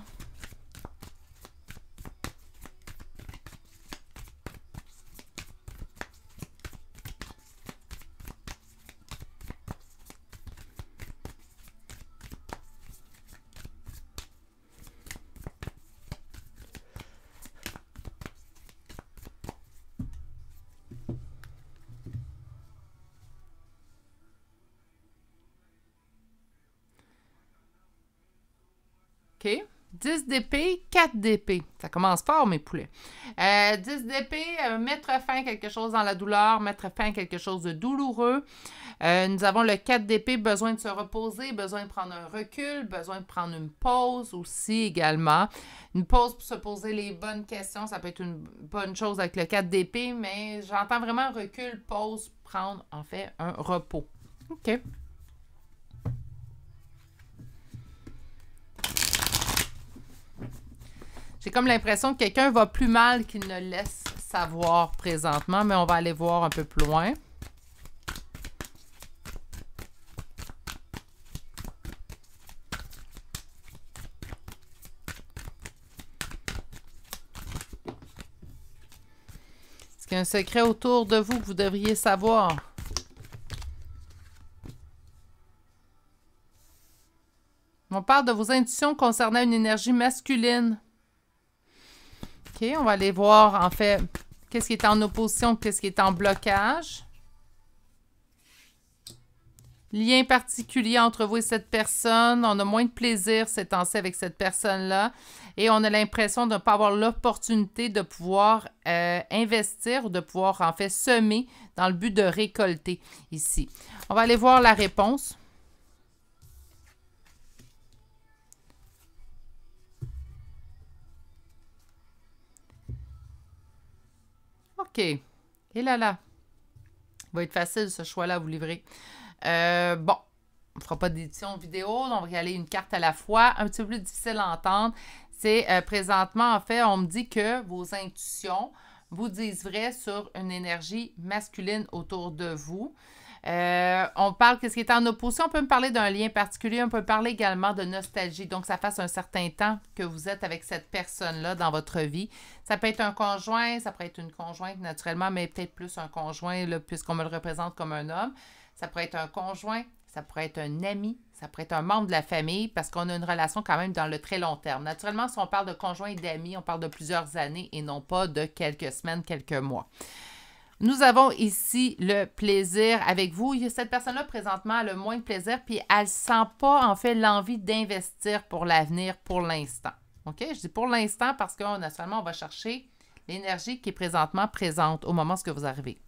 10 d'épée, 4 d'épée. Ça commence fort, mes poulets. 10 euh, d'épée, euh, mettre fin à quelque chose dans la douleur, mettre fin à quelque chose de douloureux. Euh, nous avons le 4 d'épée, besoin de se reposer, besoin de prendre un recul, besoin de prendre une pause aussi également. Une pause pour se poser les bonnes questions, ça peut être une bonne chose avec le 4 d'épée, mais j'entends vraiment recul, pause, prendre en fait un repos. OK. C'est comme l'impression que quelqu'un va plus mal qu'il ne laisse savoir présentement, mais on va aller voir un peu plus loin. Est-ce qu'il y a un secret autour de vous que vous devriez savoir? On parle de vos intuitions concernant une énergie masculine. OK, on va aller voir, en fait, qu'est-ce qui est en opposition, qu'est-ce qui est en blocage. Lien particulier entre vous et cette personne. On a moins de plaisir ces temps avec cette personne-là. Et on a l'impression de ne pas avoir l'opportunité de pouvoir euh, investir ou de pouvoir, en fait, semer dans le but de récolter ici. On va aller voir la réponse. OK. Et là là. va être facile ce choix-là à vous livrer. Euh, bon. On ne fera pas d'édition vidéo. On va y aller une carte à la fois. Un petit peu plus difficile à entendre. C'est euh, présentement, en fait, on me dit que vos intuitions vous disent vrai sur une énergie masculine autour de vous. Euh, on parle de ce qui est en opposition. On peut me parler d'un lien particulier. On peut parler également de nostalgie. Donc, ça fasse un certain temps que vous êtes avec cette personne-là dans votre vie. Ça peut être un conjoint, ça peut être une conjointe naturellement, mais peut-être plus un conjoint puisqu'on me le représente comme un homme. Ça pourrait être un conjoint, ça pourrait être un ami, ça pourrait être un membre de la famille parce qu'on a une relation quand même dans le très long terme. Naturellement, si on parle de conjoint et d'amis, on parle de plusieurs années et non pas de quelques semaines, quelques mois. Nous avons ici le plaisir avec vous. Cette personne-là, présentement, a le moins de plaisir, puis elle ne sent pas, en fait, l'envie d'investir pour l'avenir pour l'instant. OK? Je dis pour l'instant parce qu'on, seulement on va chercher l'énergie qui est présentement présente au moment où vous arrivez.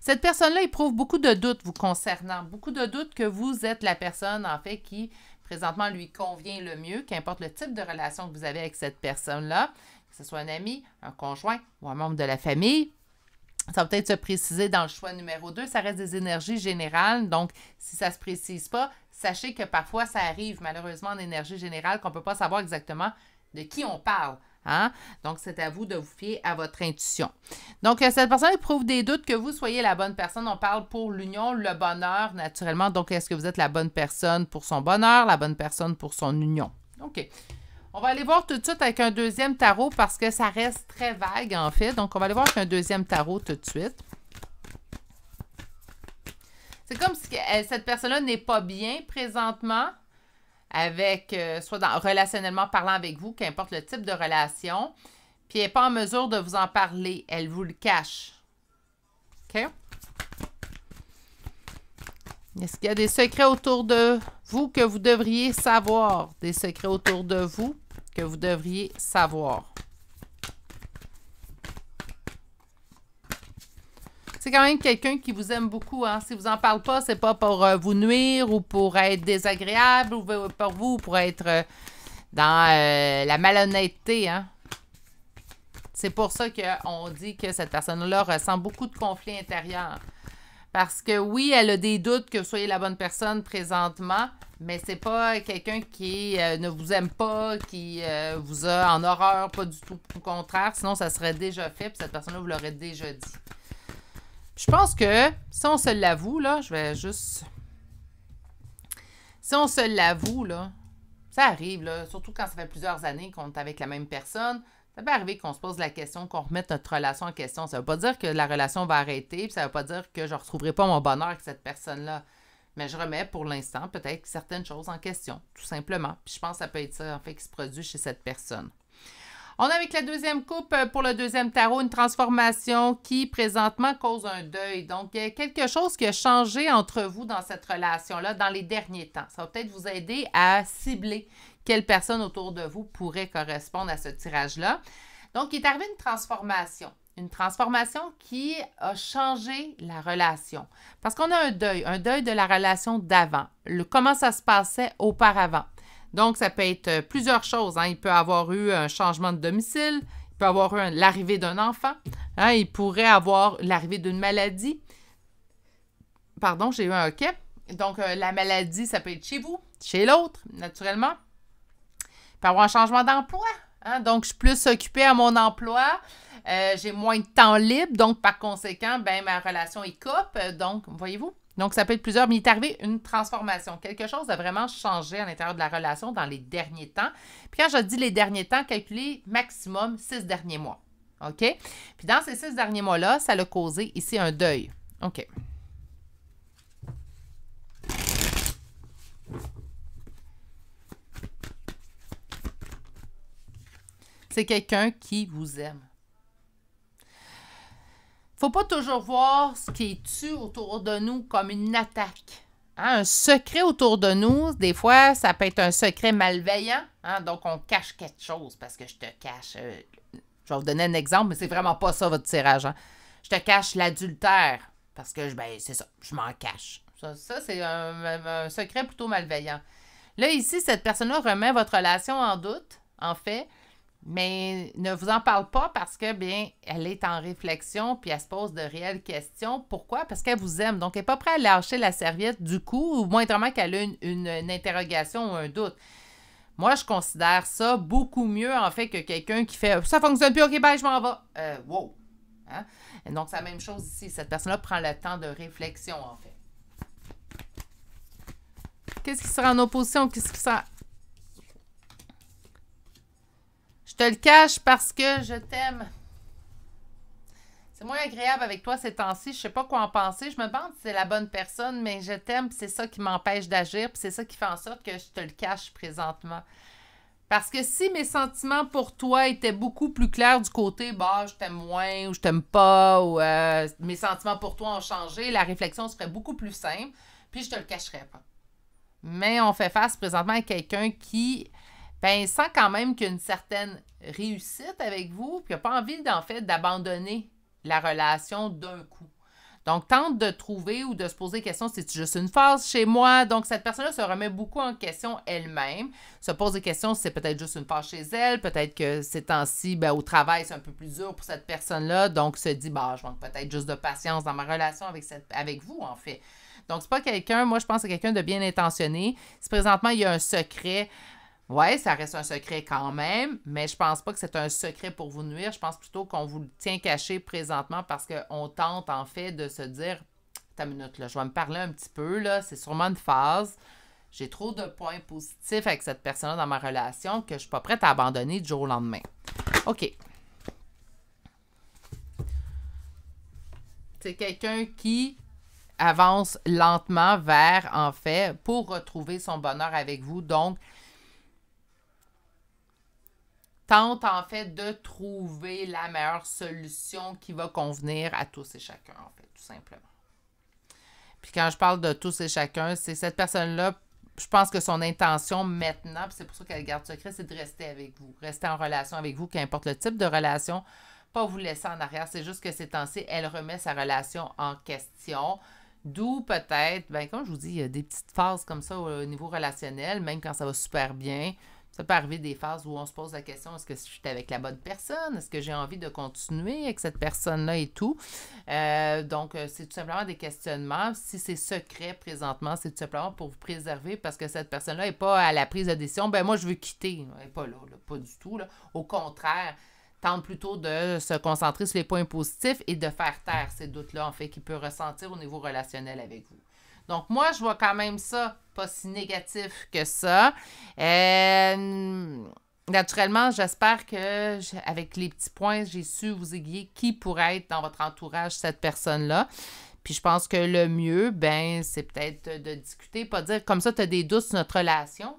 Cette personne-là éprouve beaucoup de doutes vous concernant, beaucoup de doutes que vous êtes la personne, en fait, qui présentement lui convient le mieux, qu'importe le type de relation que vous avez avec cette personne-là, que ce soit un ami, un conjoint ou un membre de la famille ça va peut-être se préciser dans le choix numéro 2. Ça reste des énergies générales. Donc, si ça ne se précise pas, sachez que parfois, ça arrive malheureusement en énergie générale qu'on ne peut pas savoir exactement de qui on parle. Hein? Donc, c'est à vous de vous fier à votre intuition. Donc, euh, cette personne éprouve des doutes que vous soyez la bonne personne. On parle pour l'union, le bonheur, naturellement. Donc, est-ce que vous êtes la bonne personne pour son bonheur, la bonne personne pour son union? OK. On va aller voir tout de suite avec un deuxième tarot parce que ça reste très vague, en fait. Donc, on va aller voir avec un deuxième tarot tout de suite. C'est comme si euh, cette personne-là n'est pas bien présentement avec, euh, soit relationnellement parlant avec vous, qu'importe le type de relation, puis elle n'est pas en mesure de vous en parler. Elle vous le cache. OK? Est-ce qu'il y a des secrets autour de vous que vous devriez savoir? Des secrets autour de vous? que vous devriez savoir. c'est quand même quelqu'un qui vous aime beaucoup. Hein? Si vous en parle pas, c'est pas pour euh, vous nuire ou pour être désagréable ou pour vous, pour être euh, dans euh, la malhonnêteté. Hein. C'est pour ça qu'on dit que cette personne-là ressent beaucoup de conflits intérieurs. Parce que oui, elle a des doutes que vous soyez la bonne personne présentement, mais c'est pas quelqu'un qui euh, ne vous aime pas, qui euh, vous a en horreur, pas du tout. Au contraire, sinon ça serait déjà fait, puis cette personne-là vous l'aurait déjà dit. je pense que si on se l'avoue, là, je vais juste. Si on se l'avoue, là, ça arrive, là, surtout quand ça fait plusieurs années qu'on est avec la même personne. Ça peut arriver qu'on se pose la question, qu'on remette notre relation en question. Ça ne veut pas dire que la relation va arrêter, ça ne veut pas dire que je ne retrouverai pas mon bonheur avec cette personne-là mais je remets pour l'instant peut-être certaines choses en question, tout simplement. Puis je pense que ça peut être ça, en fait, qui se produit chez cette personne. On a avec la deuxième coupe euh, pour le deuxième tarot une transformation qui présentement cause un deuil. Donc, il y a quelque chose qui a changé entre vous dans cette relation-là dans les derniers temps. Ça va peut-être vous aider à cibler quelle personne autour de vous pourrait correspondre à ce tirage-là. Donc, il est arrivé une transformation. Une transformation qui a changé la relation. Parce qu'on a un deuil, un deuil de la relation d'avant, comment ça se passait auparavant. Donc, ça peut être euh, plusieurs choses. Hein. Il peut avoir eu un changement de domicile, il peut avoir eu l'arrivée d'un enfant, hein. il pourrait avoir l'arrivée d'une maladie. Pardon, j'ai eu un OK. Donc, euh, la maladie, ça peut être chez vous, chez l'autre, naturellement. Il peut avoir un changement d'emploi. Hein. Donc, je suis plus occupée à mon emploi. Euh, j'ai moins de temps libre, donc par conséquent, ben, ma relation est coupe. Euh, donc, voyez-vous? Donc, ça peut être plusieurs, mais il est arrivé une transformation. Quelque chose a vraiment changé à l'intérieur de la relation dans les derniers temps. Puis quand je dis les derniers temps, calculez maximum six derniers mois. OK? Puis dans ces six derniers mois-là, ça l'a causé ici un deuil. OK. C'est quelqu'un qui vous aime faut pas toujours voir ce qui est-tu autour de nous comme une attaque. Hein, un secret autour de nous, des fois, ça peut être un secret malveillant. Hein, donc, on cache quelque chose parce que je te cache. Euh, je vais vous donner un exemple, mais c'est vraiment pas ça votre tirage. Hein. Je te cache l'adultère parce que ben, c'est ça, je m'en cache. Ça, c'est un, secret plutôt malveillant. Là, ici, cette personne-là remet votre relation en doute, en fait mais ne vous en parle pas parce que, bien, elle est en réflexion puis elle se pose de réelles questions. Pourquoi? Parce qu'elle vous aime. Donc, elle n'est pas prête à lâcher la serviette du coup, ou moindrement qu'elle a une, interrogation ou un doute. Moi, je considère ça beaucoup mieux, en fait, que quelqu'un qui fait ça fonctionne plus, ok, ben, je m'en vais. Euh, wow! Hein? Donc, c'est la même chose ici. Cette personne-là prend le temps de réflexion, en fait. Qu'est-ce qui sera en opposition? Qu'est-ce qui sera Je te le cache parce que je t'aime. C'est moins agréable avec toi ces temps-ci. Je sais pas quoi en penser. Je me demande si c'est la bonne personne, mais je t'aime, c'est ça qui m'empêche d'agir, c'est ça qui fait en sorte que je te le cache présentement. Parce que si mes sentiments pour toi étaient beaucoup plus clairs du côté bah je t'aime moins ou je t'aime pas ou euh, mes sentiments pour toi ont changé, la réflexion serait beaucoup plus simple, puis je te le cacherais pas. Mais on fait face présentement à quelqu'un qui ben, il sent quand même qu'il a une certaine réussite avec vous, puis il n'a pas envie d'en fait d'abandonner la relation d'un coup. Donc, tente de trouver ou de se poser question, c'est juste une phase chez moi. Donc, cette personne-là se remet beaucoup en question elle-même, se pose des questions, c'est peut-être juste une phase chez elle, peut-être que ces temps-ci, ben, au travail, c'est un peu plus dur pour cette personne-là. Donc, se dit, bah, je manque peut-être juste de patience dans ma relation avec, cette, avec vous, en fait. Donc, c'est pas quelqu'un, moi, je pense que c'est quelqu'un de bien intentionné. Si présentement, il y a un secret, oui, ça reste un secret quand même, mais je pense pas que c'est un secret pour vous nuire. Je pense plutôt qu'on vous le tient caché présentement parce qu'on tente en fait de se dire ta minute là, je vais me parler un petit peu là, c'est sûrement une phase. J'ai trop de points positifs avec cette personne-là dans ma relation que je ne suis pas prête à abandonner du jour au lendemain. OK. C'est quelqu'un qui avance lentement vers, en fait, pour retrouver son bonheur avec vous. Donc, tente en fait de trouver la meilleure solution qui va convenir à tous et chacun, en fait, tout simplement. Puis quand je parle de tous et chacun, c'est cette personne-là, je pense que son intention maintenant, c'est pour ça qu'elle garde secret, c'est de rester avec vous, rester en relation avec vous, qu'importe le type de relation, pas vous laisser en arrière. C'est juste que ces temps-ci, elle remet sa relation en question. D'où peut-être, ben, comme je vous dis, il y a des petites phases comme ça au niveau relationnel, même quand ça va super bien. Ça peut arriver des phases où on se pose la question est-ce que je suis avec la bonne personne Est-ce que j'ai envie de continuer avec cette personne-là et tout euh, Donc, euh, c'est tout simplement des questionnements. Si c'est secret présentement, c'est tout simplement pour vous préserver parce que cette personne-là n'est pas à la prise de décision. Ben, moi, je veux quitter. Elle n'est pas là, pas du tout. Au contraire, tente plutôt de se concentrer sur les points positifs et de faire taire ces doutes-là, en fait, qu'il peut ressentir au niveau relationnel avec vous. Donc, moi, je vois quand même ça pas si négatif que ça. Euh, naturellement, j'espère que, avec les petits points, j'ai su vous aiguiller qui pourrait être dans votre entourage cette personne-là. Puis je pense que le mieux, ben, c'est peut-être de discuter, pas dire comme ça, tu as des doutes sur notre relation.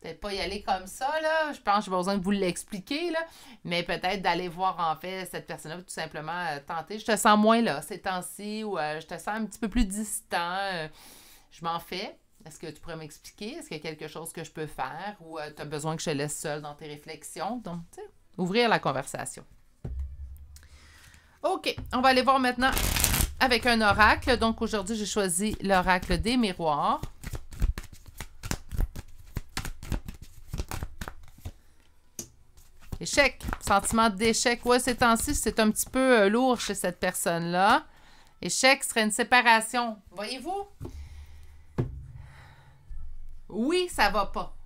Peut-être pas y aller comme ça, là. Je pense que j'ai besoin de vous l'expliquer, là. Mais peut-être d'aller voir, en fait, cette personne-là, tout simplement euh, tenter. Je te sens moins là ces temps-ci, ou euh, je te sens un petit peu plus distant. je m'en fais. Est-ce que tu pourrais m'expliquer? Est-ce qu'il y a quelque chose que je peux faire ou euh, tu as besoin que je te laisse seule dans tes réflexions? Donc, ouvrir la conversation. OK, on va aller voir maintenant avec un oracle. Donc, aujourd'hui, j'ai choisi l'oracle des miroirs. Échec, sentiment d'échec. Ouais, ces temps-ci, c'est un petit peu euh, lourd chez cette personne-là. Échec serait une séparation. Voyez-vous? Oui, ça va pas.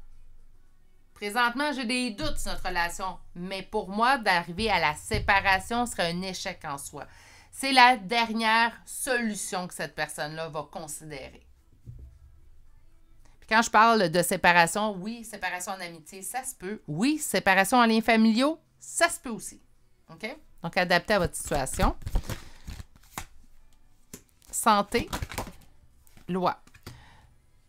Présentement, j'ai des doutes sur notre relation, mais pour moi, d'arriver à la séparation serait un échec en soi. C'est la dernière solution que cette personne-là va considérer. Puis quand je parle de séparation, oui, séparation en amitié, ça se peut. Oui, séparation en lien familiaux, ça se peut aussi. OK? Donc, adaptez à votre situation. Santé, loi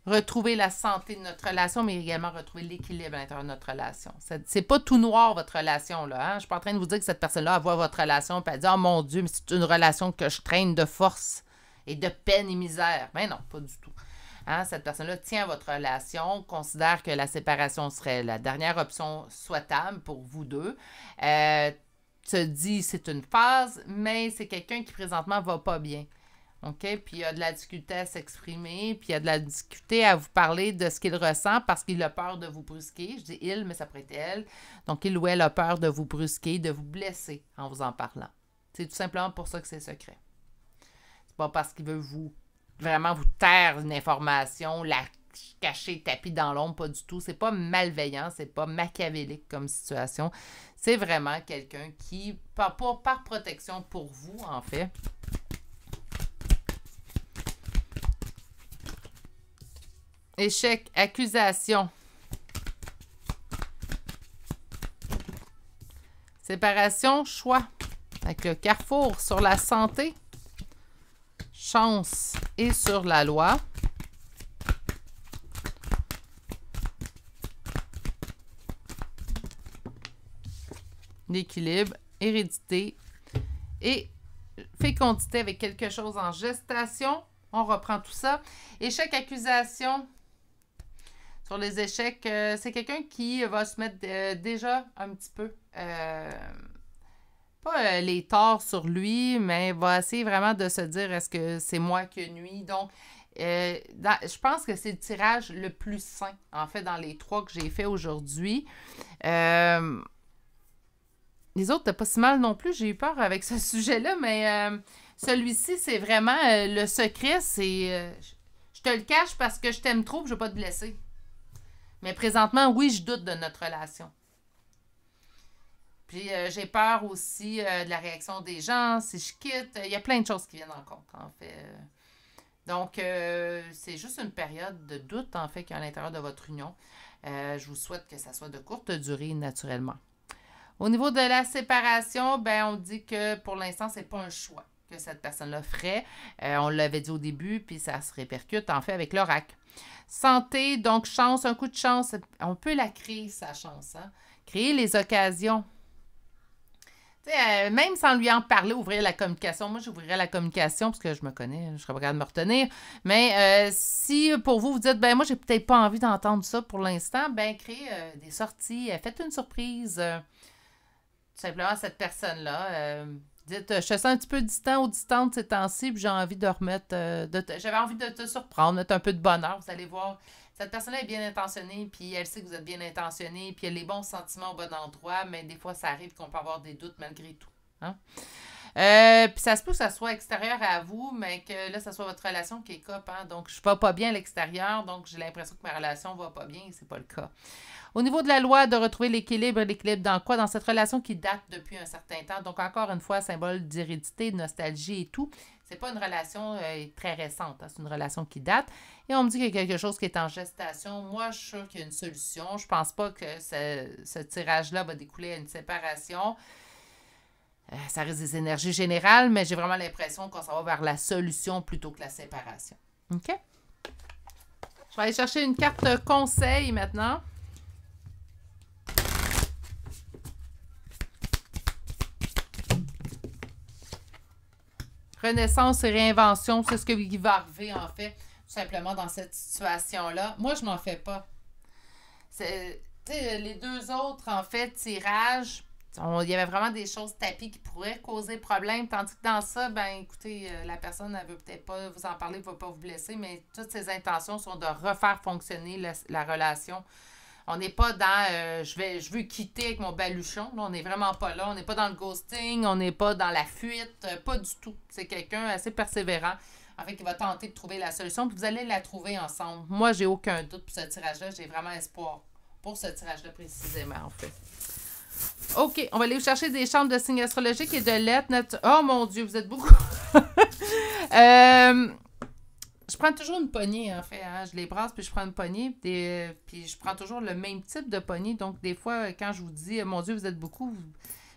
retrouver la santé de notre relation, mais également retrouver l'équilibre à l'intérieur de notre relation. C'est pas tout noir, votre relation. Là, ne hein? Je suis pas en train de vous dire que cette personne-là voit votre relation et dire dit Oh mon Dieu, mais c'est une relation que je traîne de force et de peine et misère. Mais ben non, pas du tout. Hein? Cette personne-là tient votre relation, considère que la séparation serait la dernière option souhaitable pour vous deux. Euh, se dit c'est une phase, mais c'est quelqu'un qui présentement va pas bien. OK? Puis il a de la difficulté à s'exprimer, puis il a de la difficulté à vous parler de ce qu'il ressent parce qu'il a peur de vous brusquer. Je dis il, mais ça pourrait être elle. Donc, il ou elle a peur de vous brusquer, de vous blesser en vous en parlant. C'est tout simplement pour ça que c'est secret. C'est pas parce qu'il veut vous vraiment vous taire une information, la cacher tapis dans l'ombre, pas du tout. C'est pas malveillant, c'est pas machiavélique comme situation. C'est vraiment quelqu'un qui, par protection pour vous, en fait, Échec, accusation. Séparation, choix. Avec le carrefour sur la santé, chance et sur la loi. L'équilibre, hérédité et fécondité avec quelque chose en gestation. On reprend tout ça. Échec accusation, sur les échecs, euh, c'est quelqu'un qui va se mettre euh, déjà un petit peu. Euh, pas les torts sur lui, mais va essayer vraiment de se dire est-ce que c'est moi qui nuit. Donc, je pense que c'est le tirage le plus sain, en fait, dans les trois que j'ai fait aujourd'hui. les autres, pas si mal non plus. J'ai eu peur avec ce [LAUGHS] sujet-là, mais celui-ci, c'est vraiment le secret, c'est je te le cache parce que je t'aime trop, je veux pas te blesser. Mais présentement, oui, je doute de notre relation. Puis euh, j'ai peur aussi euh, de la réaction des gens si je quitte. Euh, il y a plein de choses qui viennent en compte, en fait. Donc, c'est juste une période de doute, en fait, qui est à l'intérieur de votre union. je vous souhaite que ça soit de courte durée, naturellement. Au niveau de la séparation, ben on dit que pour l'instant, c'est pas un choix que cette personne-là ferait. on l'avait dit au début, puis ça se répercute, en fait, avec l'oracle. Santé, donc chance, un coup de chance. On peut la créer, sa chance. Hein? Créer les occasions. Euh, même sans lui en parler, ouvrir la communication. Moi, j'ouvrirais la communication parce que je me connais, je serais pas capable de me retenir. Mais euh, si pour vous, vous dites, ben moi, j'ai peut-être pas envie d'entendre ça pour l'instant, ben créez euh, des sorties, faites une surprise. tout simplement à cette personne-là dites, euh, je te sens un petit peu distant ou distante ces temps-ci, puis j'ai envie de remettre, euh, de j'avais envie de te surprendre, d'être un peu de bonheur. Vous allez voir, cette personne-là est bien intentionnée, puis elle sait que vous êtes bien intentionnée puis elle a les bons sentiments au bon endroit, mais des fois, ça arrive qu'on peut avoir des doutes malgré tout. Hein? Euh, puis ça se peut que ça soit extérieur à vous, mais que là, ça soit votre relation qui est cop. Hein. Donc, je ne pas bien l'extérieur, donc j'ai l'impression que ma relation ne va pas bien C'est pas le cas. Au niveau de la loi, de retrouver l'équilibre, l'équilibre dans quoi? Dans cette relation qui date depuis un certain temps. Donc, encore une fois, symbole d'hérédité, de nostalgie et tout. C'est pas une relation euh, très récente, hein. c'est une relation qui date. Et on me dit qu'il y a quelque chose qui est en gestation. Moi, je suis sûre qu'il y a une solution. Je pense pas que ce, ce tirage-là va découler à une séparation. Euh, ça reste des énergies générales, mais j'ai vraiment l'impression qu'on s'en va vers la solution plutôt que la séparation. OK? Je vais aller chercher une carte conseil maintenant. Renaissance et réinvention, c'est ce qui va arriver en fait, tout simplement dans cette situation-là. Moi, je m'en fais pas. Les deux autres, en fait, tirages, il y avait vraiment des choses tapis qui pourraient causer problème. Tandis que dans ça, ben écoutez, euh, la personne, elle veut peut-être pas vous en parler, ne va pas vous blesser, mais toutes ses intentions sont de refaire fonctionner la, relation. On n'est pas dans euh, je vais je veux quitter avec mon baluchon. on n'est vraiment pas là. On n'est pas dans le ghosting, on n'est pas dans la fuite, euh, pas du tout. C'est quelqu'un assez persévérant. En fait, qui va tenter de trouver la solution, puis vous allez la trouver ensemble. Moi, j'ai aucun doute pour ce tirage-là. J'ai vraiment espoir pour ce tirage-là précisément, en fait. OK, on va aller vous chercher des chambres de signes astrologiques et de lettres. Oh mon Dieu, vous êtes beaucoup. [LAUGHS] Euh, je prends toujours une poignée, en fait. Hein. Je les brasse, puis je prends une poignée. Puis je prends toujours le même type de poignée. Donc, des fois, quand je vous dis, mon Dieu, vous êtes beaucoup,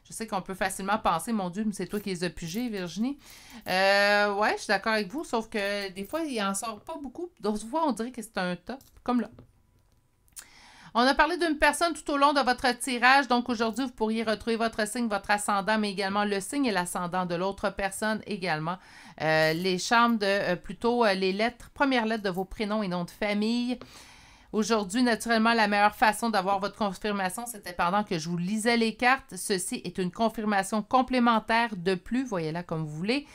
je sais qu'on peut facilement penser, mon Dieu, mais c'est toi qui les as pugés, Virginie. Euh, ouais, je suis d'accord avec vous, sauf que des fois, il en sort pas beaucoup. D'autres fois, on dirait que c'est un top, comme là. On a parlé d'une personne tout au long de votre tirage, donc aujourd'hui, vous pourriez retrouver votre signe, votre ascendant, mais également le signe et l'ascendant de l'autre personne également. Euh, les chambres de, euh, plutôt euh, les lettres, première lettre de vos prénoms et noms de famille. Aujourd'hui, naturellement, la meilleure façon d'avoir votre confirmation, c'était pendant que je vous lisais les cartes. Ceci est une confirmation complémentaire de plus, voyez-la comme vous voulez.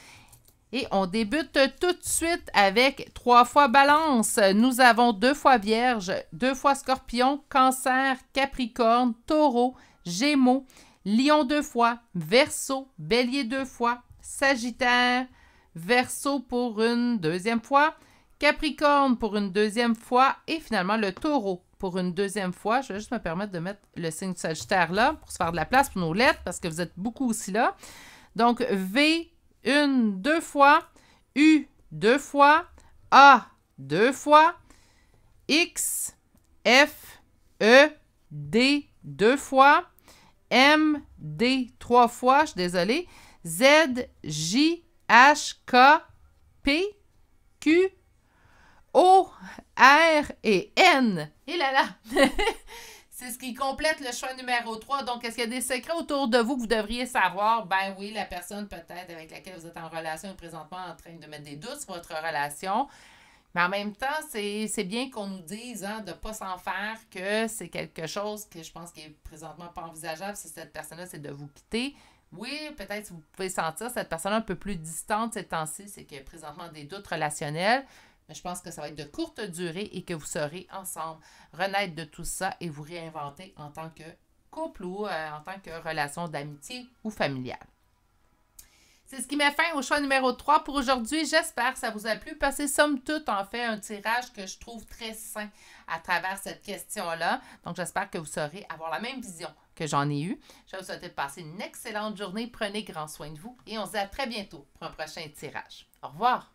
Et on débute tout de suite avec trois fois balance. Nous avons deux fois vierge, deux fois scorpion, cancer, capricorne, taureau, gémeaux, lion deux fois, verso, bélier deux fois, sagittaire, verso pour une deuxième fois, capricorne pour une deuxième fois et finalement le taureau pour une deuxième fois. Je vais juste me permettre de mettre le signe du sagittaire là pour se faire de la place pour nos lettres parce que vous êtes beaucoup aussi là. Donc V, une, deux fois, U deux fois, A deux fois, X, F, E, D deux fois, M, D trois fois, je suis désolée, Z, J, H, K, P, Q, O, R et N. Et là là! [LAUGHS] C'est ce qui complète le choix numéro 3. Donc, est-ce qu'il y a des secrets autour de vous que vous devriez savoir? Ben oui, la personne peut-être avec laquelle vous êtes en relation est présentement en train de mettre des doutes sur votre relation. Mais en même temps, c'est bien qu'on nous dise hein, de ne pas s'en faire, que c'est quelque chose que je pense qui est présentement pas envisageable si cette personne-là, c'est de vous quitter. Oui, peut-être vous pouvez sentir cette personne un peu plus distante ces temps-ci, c'est qu'il y a présentement des doutes relationnels. Mais je pense que ça va être de courte durée et que vous saurez ensemble renaître de tout ça et vous réinventer en tant que couple ou euh, en tant que relation d'amitié ou familiale. C'est ce qui met fin au choix numéro 3 pour aujourd'hui. J'espère que ça vous a plu parce que somme toute, en fait, un tirage que je trouve très sain à travers cette question-là. Donc, j'espère que vous saurez avoir la même vision que j'en ai eue. Je vous souhaite de passer une excellente journée. Prenez grand soin de vous et on se dit à très bientôt pour un prochain tirage. Au revoir.